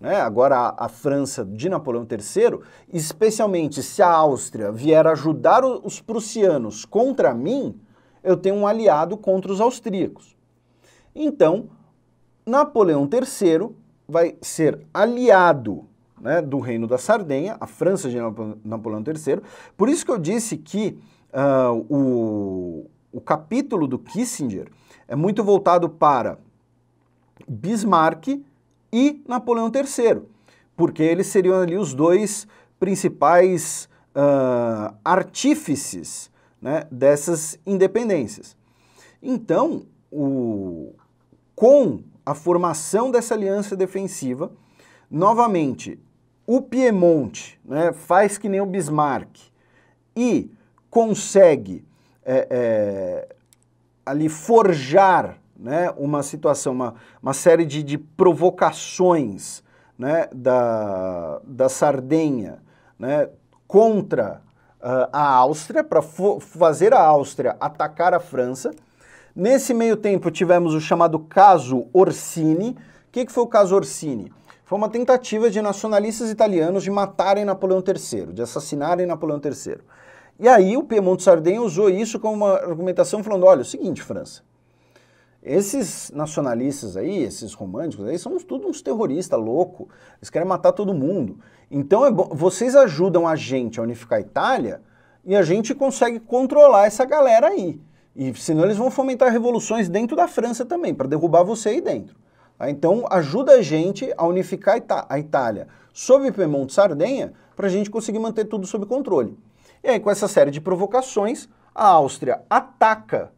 né, agora a, a, França de Napoleão III, especialmente se a Áustria vier ajudar os prussianos contra mim, eu tenho um aliado contra os austríacos. Então, Napoleão III vai ser aliado né, do Reino da Sardenha, a França de Napoleão III. Por isso que eu disse que uh, o, o capítulo do Kissinger é muito voltado para Bismarck e Napoleão III, porque eles seriam ali os dois principais uh, artífices né, dessas independências. Então, o, com a formação dessa aliança defensiva, novamente, o Piemonte né, faz que nem o Bismarck e consegue é, é, ali forjar né, uma situação, uma, uma série de, de provocações né, da, da Sardenha né, contra uh, a Áustria, para fazer a Áustria atacar a França. Nesse meio tempo tivemos o chamado caso Orsini. O que, que foi o caso Orsini? Foi uma tentativa de nacionalistas italianos de matarem Napoleão III, de assassinarem Napoleão III. E aí o Piemonte Sardenha usou isso como uma argumentação falando, olha, é o seguinte, França, esses nacionalistas aí, esses românticos aí, são tudo uns terroristas louco. Eles querem matar todo mundo. Então é vocês ajudam a gente a unificar a Itália e a gente consegue controlar essa galera aí. E senão eles vão fomentar revoluções dentro da França também, para derrubar você aí dentro. Tá? Então ajuda a gente a unificar a, Ita a Itália sob Piemonte Sardenha para a gente conseguir manter tudo sob controle. E aí, com essa série de provocações, a Áustria ataca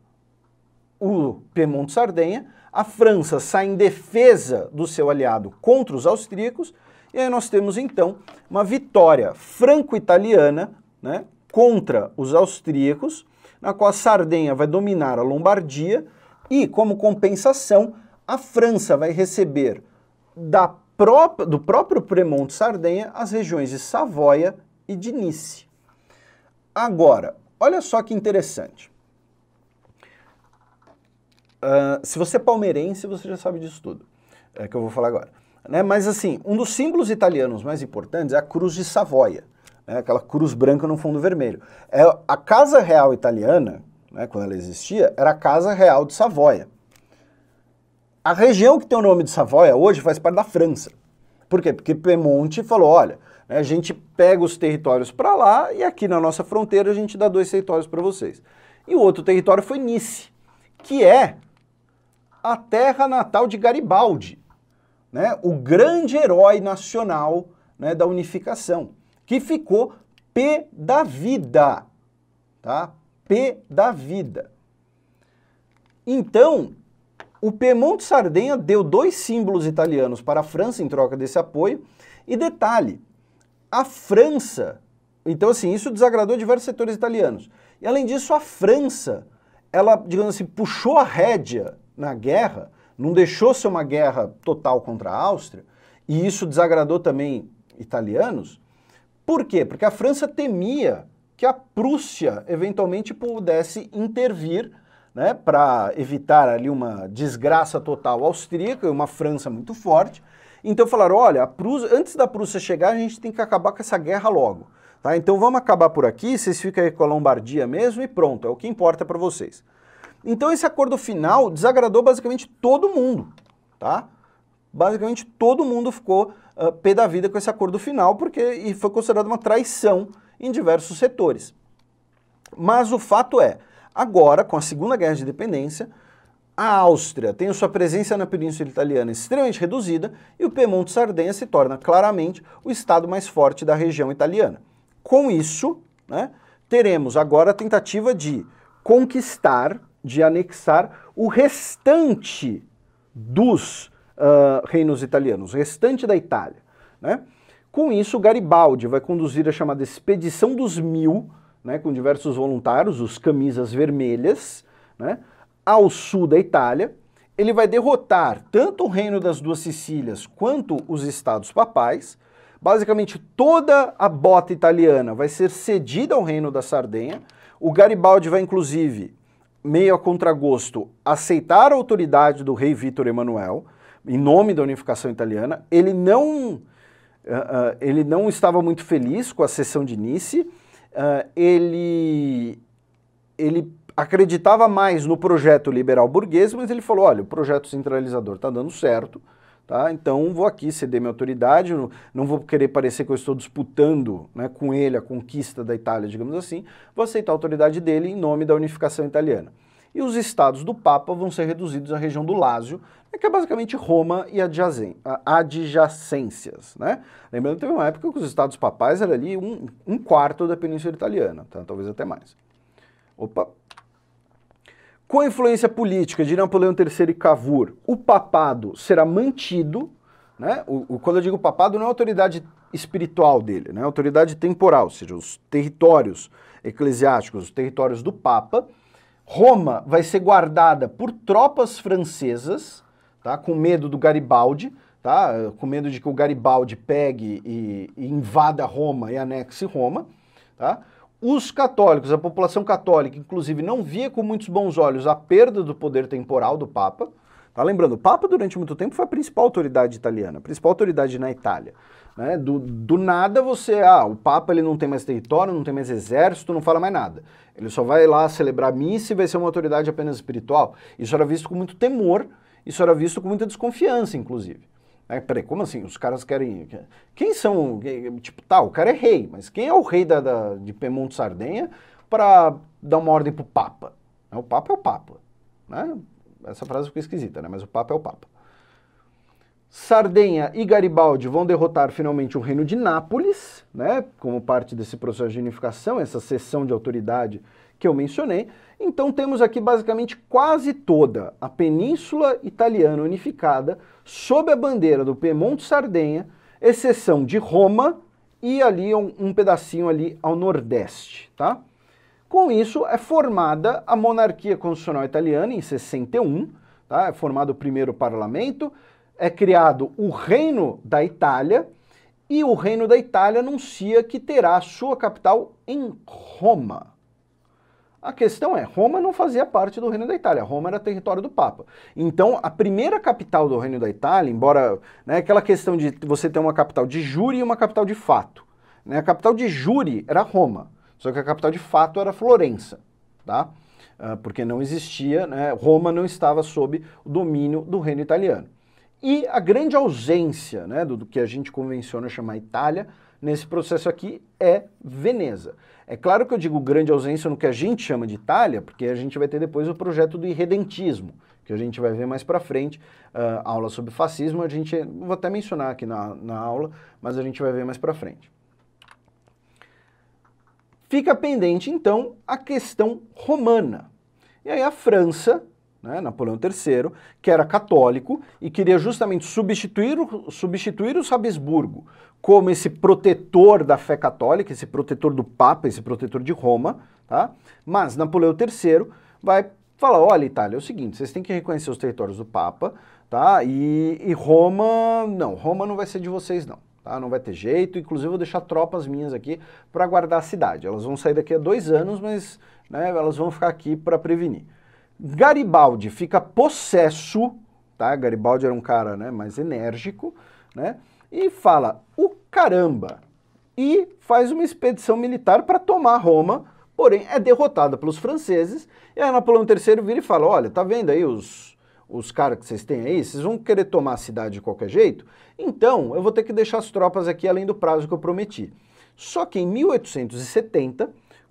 o Piemonte-Sardenha, a França sai em defesa do seu aliado contra os austríacos, e aí nós temos então uma vitória franco-italiana né, contra os austríacos, na qual a Sardenha vai dominar a Lombardia e, como compensação, a França vai receber da própria, do próprio Premonte Sardenha as regiões de Savoia e de Nice. Agora, olha só que interessante se você é palmeirense, você já sabe disso tudo, é que eu vou falar agora. Né? Mas assim, um dos símbolos italianos mais importantes é a cruz de Savoia, né? aquela cruz branca no fundo vermelho. É, a Casa Real Italiana, né, quando ela existia, era a Casa Real de Savoia. A região que tem o nome de Savoia hoje faz parte da França. Por quê? Porque Piemonte falou, olha, né, a gente pega os territórios para lá e aqui na nossa fronteira a gente dá dois territórios para vocês. E o outro território foi Nice, que é a terra natal de Garibaldi, né, o grande herói nacional né, da unificação, que ficou P da vida, tá? P da vida. Então, o Piemonte Sardenha deu dois símbolos italianos para a França em troca desse apoio. E detalhe, a França, então assim, isso desagradou diversos setores italianos. E além disso, a França, ela, digamos assim, puxou a rédea na guerra, não deixou ser uma guerra total contra a Áustria, e isso desagradou também italianos. Por quê? Porque a França temia que a Prússia eventualmente pudesse intervir né, para evitar ali uma desgraça total austríaca e uma França muito forte. Então falaram: olha, Prússia, antes da Prússia chegar, a gente tem que acabar com essa guerra logo. Tá? Então vamos acabar por aqui, vocês ficam aí com a Lombardia mesmo e pronto, é o que importa para vocês. Então esse acordo final desagradou basicamente todo mundo, tá? Basicamente todo mundo ficou uh, pé da vida com esse acordo final, porque e foi considerado uma traição em diversos setores. Mas o fato é, agora, com a Segunda Guerra de Independência, a Áustria tem sua presença na Península Italiana extremamente reduzida e o Piemonte Sardenha se torna claramente o estado mais forte da região italiana. Com isso, né, teremos agora a tentativa de conquistar de anexar o restante dos uh, reinos italianos, o restante da Itália. Né? Com isso, Garibaldi vai conduzir a chamada Expedição dos Mil, né, com diversos voluntários, os camisas vermelhas, né, ao sul da Itália. Ele vai derrotar tanto o reino das duas Sicílias quanto os estados papais. Basicamente, toda a bota italiana vai ser cedida ao reino da Sardenha. O Garibaldi vai, inclusive, meio a contragosto, aceitar a autoridade do rei Vítor Emanuel, em nome da unificação italiana. Ele não, uh, uh, ele não estava muito feliz com a sessão de Nice. Uh, ele, ele acreditava mais no projeto liberal burguês, mas ele falou: olha, o projeto centralizador está dando certo Tá? Então, vou aqui ceder minha autoridade, não vou querer parecer que eu estou disputando né, com ele a conquista da Itália, digamos assim, vou aceitar a autoridade dele em nome da unificação italiana. E os estados do Papa vão ser reduzidos à região do Lásio, que é basicamente Roma e adjacências. Né? Lembrando que teve uma época que os estados papais eram ali um, um quarto da península italiana, tá? talvez até mais. Opa, com a influência política de Napoleão III e Cavour, o papado será mantido, né? O, o, quando eu digo papado, não é a autoridade espiritual dele, né? É a autoridade temporal, ou seja, os territórios eclesiásticos, os territórios do Papa. Roma vai ser guardada por tropas francesas, tá? Com medo do Garibaldi, tá? Com medo de que o Garibaldi pegue e, e invada Roma e anexe Roma, tá? Os católicos, a população católica, inclusive, não via com muitos bons olhos a perda do poder temporal do Papa. Tá lembrando, o Papa durante muito tempo foi a principal autoridade italiana, a principal autoridade na Itália. Né? Do, do nada você, ah, o Papa ele não tem mais território, não tem mais exército, não fala mais nada. Ele só vai lá celebrar missa e vai ser uma autoridade apenas espiritual. Isso era visto com muito temor, isso era visto com muita desconfiança, inclusive. Aí, peraí, como assim? Os caras querem. Quem são. Tipo, tá, o cara é rei, mas quem é o rei da, da de Piemonte Sardenha para dar uma ordem pro Papa? Né, o Papa é o Papa. Né? Essa frase ficou esquisita, né? Mas o Papa é o Papa. Sardenha e Garibaldi vão derrotar finalmente o reino de Nápoles, né? Como parte desse processo de unificação, essa sessão de autoridade que eu mencionei. Então temos aqui basicamente quase toda a península italiana unificada sob a bandeira do Piemonte Sardenha, exceção de Roma e ali um, um pedacinho ali ao nordeste, tá? Com isso é formada a monarquia constitucional italiana em 61, tá? É formado o primeiro parlamento, é criado o Reino da Itália e o Reino da Itália anuncia que terá sua capital em Roma, a questão é, Roma não fazia parte do Reino da Itália, Roma era território do Papa. Então, a primeira capital do Reino da Itália, embora né, aquela questão de você ter uma capital de júri e uma capital de fato. Né, a capital de júri era Roma, só que a capital de fato era Florença, tá? Ah, porque não existia, né, Roma não estava sob o domínio do Reino Italiano. E a grande ausência né, do, do que a gente convenciona chamar Itália nesse processo aqui é Veneza. É claro que eu digo grande ausência no que a gente chama de Itália, porque a gente vai ter depois o projeto do irredentismo, que a gente vai ver mais para frente, uh, aula sobre fascismo, a gente, vou até mencionar aqui na, na aula, mas a gente vai ver mais para frente. Fica pendente, então, a questão romana. E aí a França né, Napoleão III, que era católico e queria justamente substituir, substituir os Habsburgo como esse protetor da fé católica, esse protetor do Papa, esse protetor de Roma, tá? Mas Napoleão III vai falar, olha Itália, é o seguinte, vocês têm que reconhecer os territórios do Papa, tá? E, e Roma, não, Roma não vai ser de vocês não. Tá? Não vai ter jeito, inclusive vou deixar tropas minhas aqui para guardar a cidade. Elas vão sair daqui a dois anos, mas né, elas vão ficar aqui para prevenir. Garibaldi fica possesso, tá? Garibaldi era um cara né, mais enérgico, né? E fala, o caramba! E faz uma expedição militar para tomar Roma, porém é derrotada pelos franceses. E aí Napoleão III vira e fala, olha, tá vendo aí os, os caras que vocês têm aí? Vocês vão querer tomar a cidade de qualquer jeito? Então, eu vou ter que deixar as tropas aqui além do prazo que eu prometi. Só que em 1870,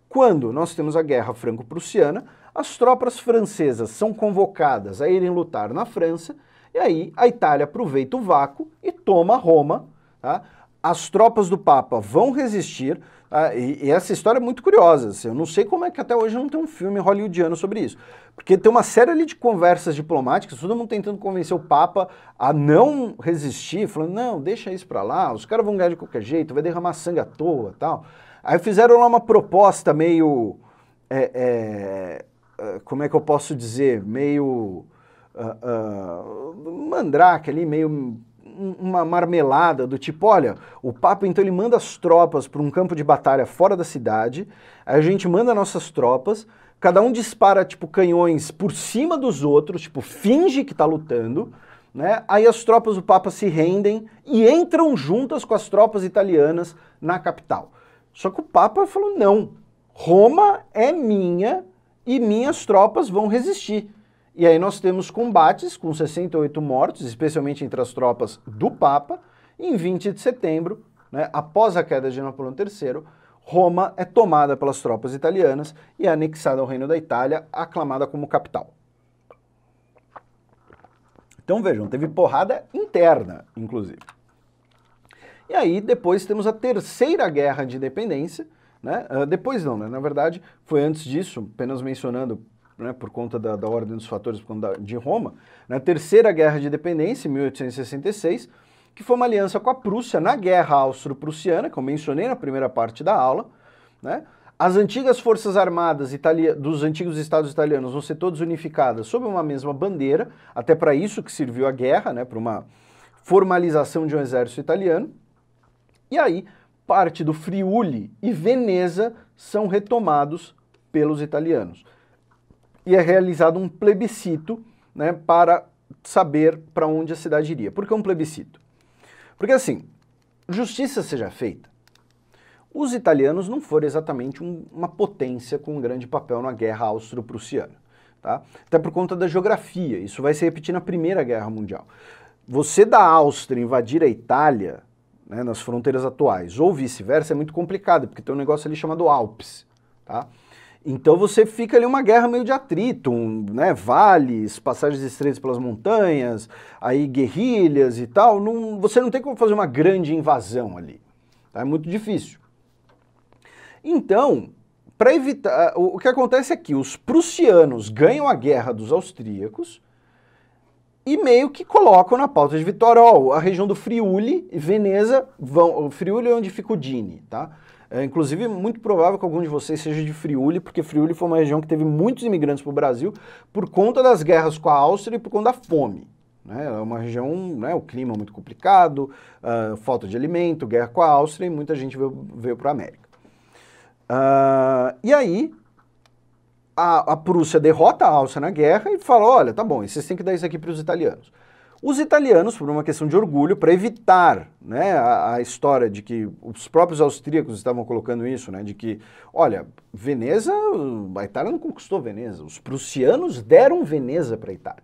quando nós temos a Guerra Franco-Prussiana, as tropas francesas são convocadas a irem lutar na França, e aí a Itália aproveita o vácuo e toma Roma. Tá? As tropas do Papa vão resistir, tá? e, e, essa história é muito curiosa. Assim, eu não sei como é que até hoje não tem um filme hollywoodiano sobre isso. Porque tem uma série ali de conversas diplomáticas, todo mundo tentando convencer o Papa a não resistir, falando, não, deixa isso para lá, os caras vão ganhar de qualquer jeito, vai derramar sangue à toa tal. Aí fizeram lá uma proposta meio é, é, eh, como é que eu posso dizer, meio uh, uh, mandrake ali, meio uma marmelada do tipo, olha, o Papa então ele manda as tropas para um campo de batalha fora da cidade, a gente manda nossas tropas, cada um dispara tipo canhões por cima dos outros, tipo finge que está lutando, né? Aí as tropas do Papa se rendem e entram juntas com as tropas italianas na capital. Só que o Papa falou não, Roma é minha e minhas tropas vão resistir. E aí nós temos combates com 68 mortos, especialmente entre as tropas do Papa. em 20 de setembro, né, após a queda de Napoleão III, Roma é tomada pelas tropas italianas e é anexada ao Reino da Itália, aclamada como capital. Então vejam, teve porrada interna, inclusive. E aí depois temos a Terceira Guerra de Independência, né? Uh, depois não, né? na verdade foi antes disso, apenas mencionando né, por conta da, da, ordem dos fatores por conta da, de Roma, na Terceira Guerra de Independência, em 1866, que foi uma aliança com a Prússia na Guerra Austro-Prussiana, que eu mencionei na primeira parte da aula, né? As antigas forças armadas dos antigos estados italianos vão ser todas unificadas sob uma mesma bandeira, até para isso que serviu a guerra, né, para uma formalização de um exército italiano. E aí, parte do Friuli e Veneza são retomados pelos italianos. E é realizado um plebiscito né, para saber para onde a cidade iria. Por que um plebiscito? Porque assim, justiça seja feita, os italianos não foram exatamente um, uma potência com um grande papel na guerra austro-prussiana. Tá? Até por conta da geografia, isso vai se repetir na Primeira Guerra Mundial. Você da Áustria invadir a Itália né, nas fronteiras atuais, ou vice-versa, é muito complicado, porque tem um negócio ali chamado Alpes, tá? Então você fica ali uma guerra meio de atrito, um, né, vales, passagens estreitas pelas montanhas, aí guerrilhas e tal. Não, você não tem como fazer uma grande invasão ali. Tá? É muito difícil. Então, para evitar. O que acontece é que os prussianos ganham a guerra dos austríacos e meio que colocam na pauta de Vitorol. A região do Friuli e Veneza vão. O Friuli é onde fica o Dini, tá? É, inclusive, muito provável que algum de vocês seja de Friuli, porque Friuli foi uma região que teve muitos imigrantes para o Brasil por conta das guerras com a Áustria e por conta da fome. Né? É uma região, né, o clima é muito complicado, uh, falta de alimento, guerra com a Áustria e muita gente veio, veio para a América. Uh, e aí, a, a Prússia derrota a Áustria na guerra e fala: olha, tá bom, vocês têm que dar isso aqui para os italianos. Os italianos, por uma questão de orgulho, para evitar né, a, a, história de que os próprios austríacos estavam colocando isso, né, de que, olha, Veneza, a Itália não conquistou Veneza, os prussianos deram Veneza para a Itália.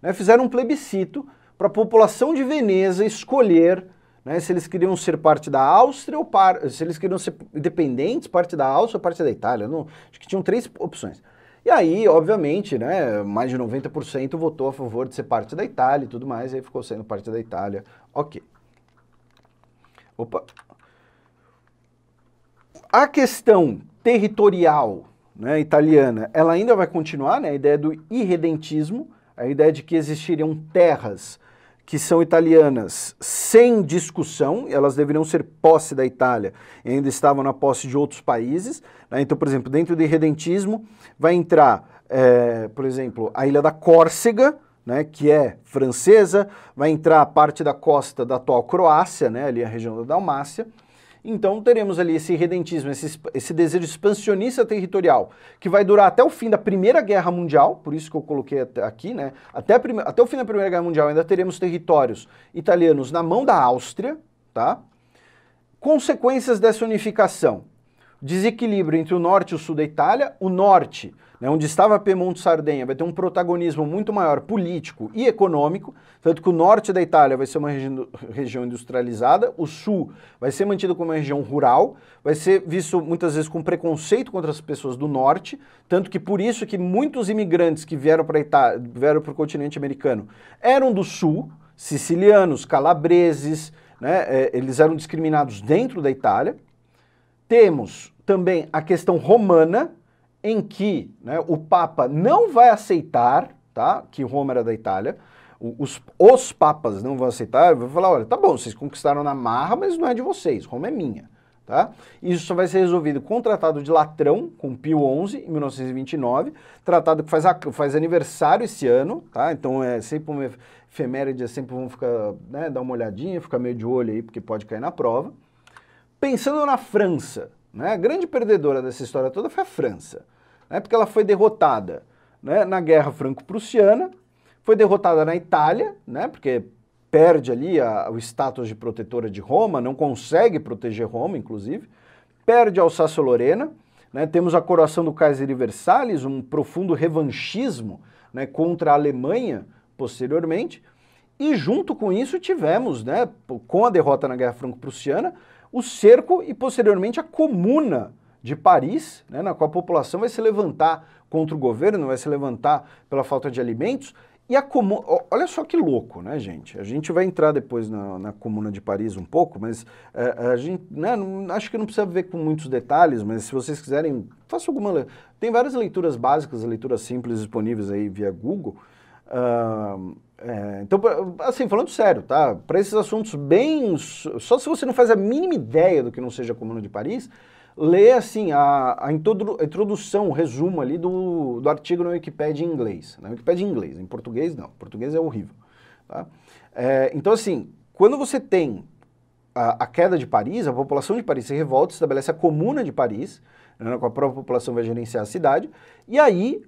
Né, fizeram um plebiscito para a população de Veneza escolher né, se eles queriam ser parte da Áustria ou par, se eles queriam ser independentes parte da Áustria ou parte da Itália. Não, acho que tinham três opções. E aí, obviamente, né, mais de 90% votou a favor de ser parte da Itália e tudo mais, e aí ficou sendo parte da Itália. Ok. Opa. A questão territorial né, italiana, ela ainda vai continuar, né, a ideia do irredentismo, a ideia de que existiriam terras que são italianas sem discussão, elas deveriam ser posse da Itália e ainda estavam na posse de outros países. Né? Então, por exemplo, dentro do irredentismo vai entrar, é, por exemplo, a ilha da Córcega, né, que é francesa, vai entrar a parte da costa da atual Croácia, né, ali a região da Dalmácia, então teremos ali esse redentismo, esse, esse desejo expansionista territorial, que vai durar até o fim da Primeira Guerra Mundial, por isso que eu coloquei aqui, né? Até, até o fim da Primeira Guerra Mundial ainda teremos territórios italianos na mão da Áustria, tá? Consequências dessa unificação: desequilíbrio entre o norte e o sul da Itália, o norte né, onde estava Piemonte Sardenha, vai ter um protagonismo muito maior político e econômico, tanto que o norte da Itália vai ser uma regi região industrializada, o sul vai ser mantido como uma região rural, vai ser visto muitas vezes com preconceito contra as pessoas do norte, tanto que por isso que muitos imigrantes que vieram para Itália, vieram para o continente americano, eram do sul, sicilianos, calabreses, né, é, eles eram discriminados dentro da Itália. Temos também a questão romana, em que né, o Papa não vai aceitar, tá? Que Roma era da Itália, os, os papas não vão aceitar, vão falar, olha, tá bom, vocês conquistaram na marra, mas não é de vocês, Roma é minha. Tá? Isso só vai ser resolvido com o Tratado de Latrão, com Pio XI, em 1929, tratado que faz, a, faz aniversário esse ano, tá? então é sempre uma efeméride, é sempre vão ficar, né, dar uma olhadinha, ficar meio de olho aí, porque pode cair na prova. Pensando na França, né, a grande perdedora dessa história toda foi a França né, porque ela foi derrotada né, na Guerra Franco-Prussiana, foi derrotada na Itália, né, porque perde ali a, o status de protetora de Roma, não consegue proteger Roma, inclusive, perde a Alsácia-Lorena, né, temos a coroação do Kaiser de Versalhes, um profundo revanchismo né, contra a Alemanha posteriormente, e junto com isso tivemos, né, com a derrota na Guerra Franco-Prussiana, o cerco e posteriormente a comuna de Paris, né, na qual a população vai se levantar contra o governo, vai se levantar pela falta de alimentos. E a comuna. Olha só que louco, né, gente? A gente vai entrar depois na, na comuna de Paris um pouco, mas é, a gente. Né, não, acho que não precisa ver com muitos detalhes, mas se vocês quiserem, faça alguma. Tem várias leituras básicas, leituras simples disponíveis aí via Google. Uh, é, então, assim, falando sério, tá? Para esses assuntos bem. Só se você não faz a mínima ideia do que não seja a Comuna de Paris, lê assim a, a introdução, o resumo ali do, do artigo no Wikipedia em inglês. Na Wikipedia em inglês, em português não, português é horrível. Tá? É, então assim, quando você tem a, a, queda de Paris, a população de Paris se revolta, estabelece a comuna de Paris, né, com a própria população vai gerenciar a cidade, e aí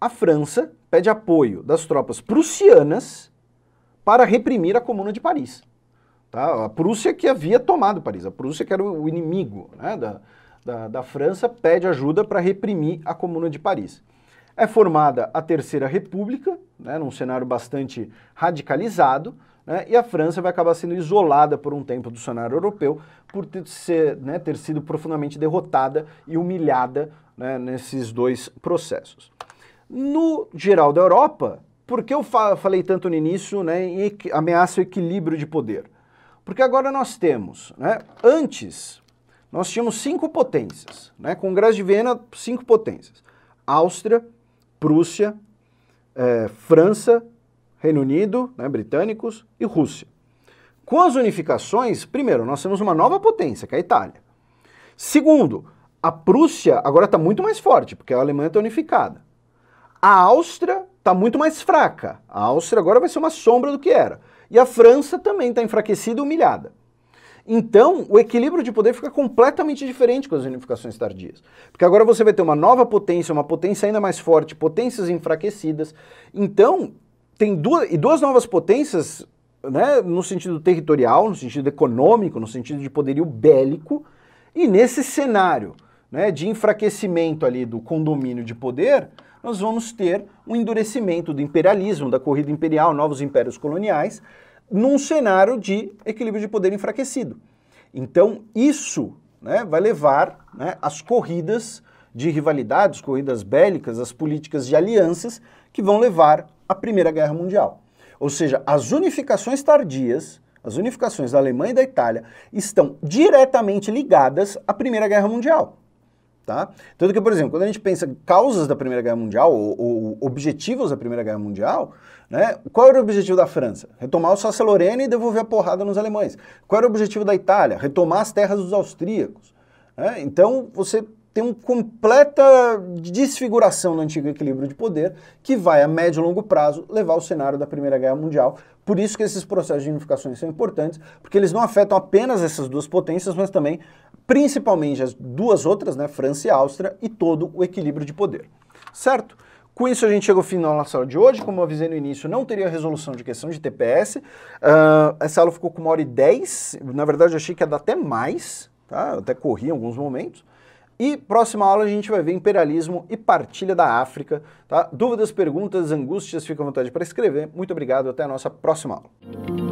a França pede apoio das tropas prussianas para reprimir a comuna de Paris. Tá? A Prússia que havia tomado Paris, a Prússia que era o inimigo né, da, da, da França, pede ajuda para reprimir a Comuna de Paris. É formada a Terceira República, né, num cenário bastante radicalizado, né, e a França vai acabar sendo isolada por um tempo do cenário europeu por ter, ser, né, ter sido profundamente derrotada e humilhada né, nesses dois processos. No geral da Europa, por que eu fa falei tanto no início né, em ameaça o equilíbrio de poder? Porque agora nós temos, né, antes nós tínhamos cinco potências, né? Congresso de Viena, cinco potências. Áustria, Prússia, eh, França, Reino Unido, né, britânicos e Rússia. Com as unificações, primeiro, nós temos uma nova potência, que é a Itália. Segundo, a Prússia agora está muito mais forte, porque a Alemanha está unificada. A Áustria está muito mais fraca. A Áustria agora vai ser uma sombra do que era. E a França também está enfraquecida e humilhada. Então, o equilíbrio de poder fica completamente diferente com as unificações tardias. Porque agora você vai ter uma nova potência, uma potência ainda mais forte, potências enfraquecidas. Então, tem duas, e duas novas potências, né, no sentido territorial, no sentido econômico, no sentido de poderio bélico, e nesse cenário né, de enfraquecimento ali do condomínio de poder, nós vamos ter um endurecimento do imperialismo, da corrida imperial, novos impérios coloniais, num cenário de equilíbrio de poder enfraquecido. Então, isso né, vai levar né, as corridas de rivalidades, corridas bélicas, as políticas de alianças que vão levar à Primeira Guerra Mundial. Ou seja, as unificações tardias, as unificações da Alemanha e da Itália, estão diretamente ligadas à Primeira Guerra Mundial. Tá? Tanto que, por exemplo, quando a gente pensa em causas da Primeira Guerra Mundial ou, ou objetivos da Primeira Guerra Mundial, né? Qual era o objetivo da França? Retomar o Sacelorene e devolver a porrada nos alemães. Qual era o objetivo da Itália? Retomar as terras dos austríacos. Né? Então, você tem uma completa desfiguração do antigo equilíbrio de poder que vai, a médio e longo prazo, levar ao cenário da Primeira Guerra Mundial. Por isso que esses processos de unificações são importantes, porque eles não afetam apenas essas duas potências, mas também, principalmente, as duas outras, né, França e Áustria, e todo o equilíbrio de poder. Certo? Com isso, a gente chega ao final da aula de hoje. Como eu avisei no início, não teria resolução de questão de TPS. Uh, ah, essa aula ficou com uma hora e dez. Na verdade, achei que ia dar até mais, tá? Eu até corri em alguns momentos. E próxima aula a gente vai ver imperialismo e partilha da África. Tá? Dúvidas, perguntas, angústias, fica à vontade para escrever. Muito obrigado, até a nossa próxima aula.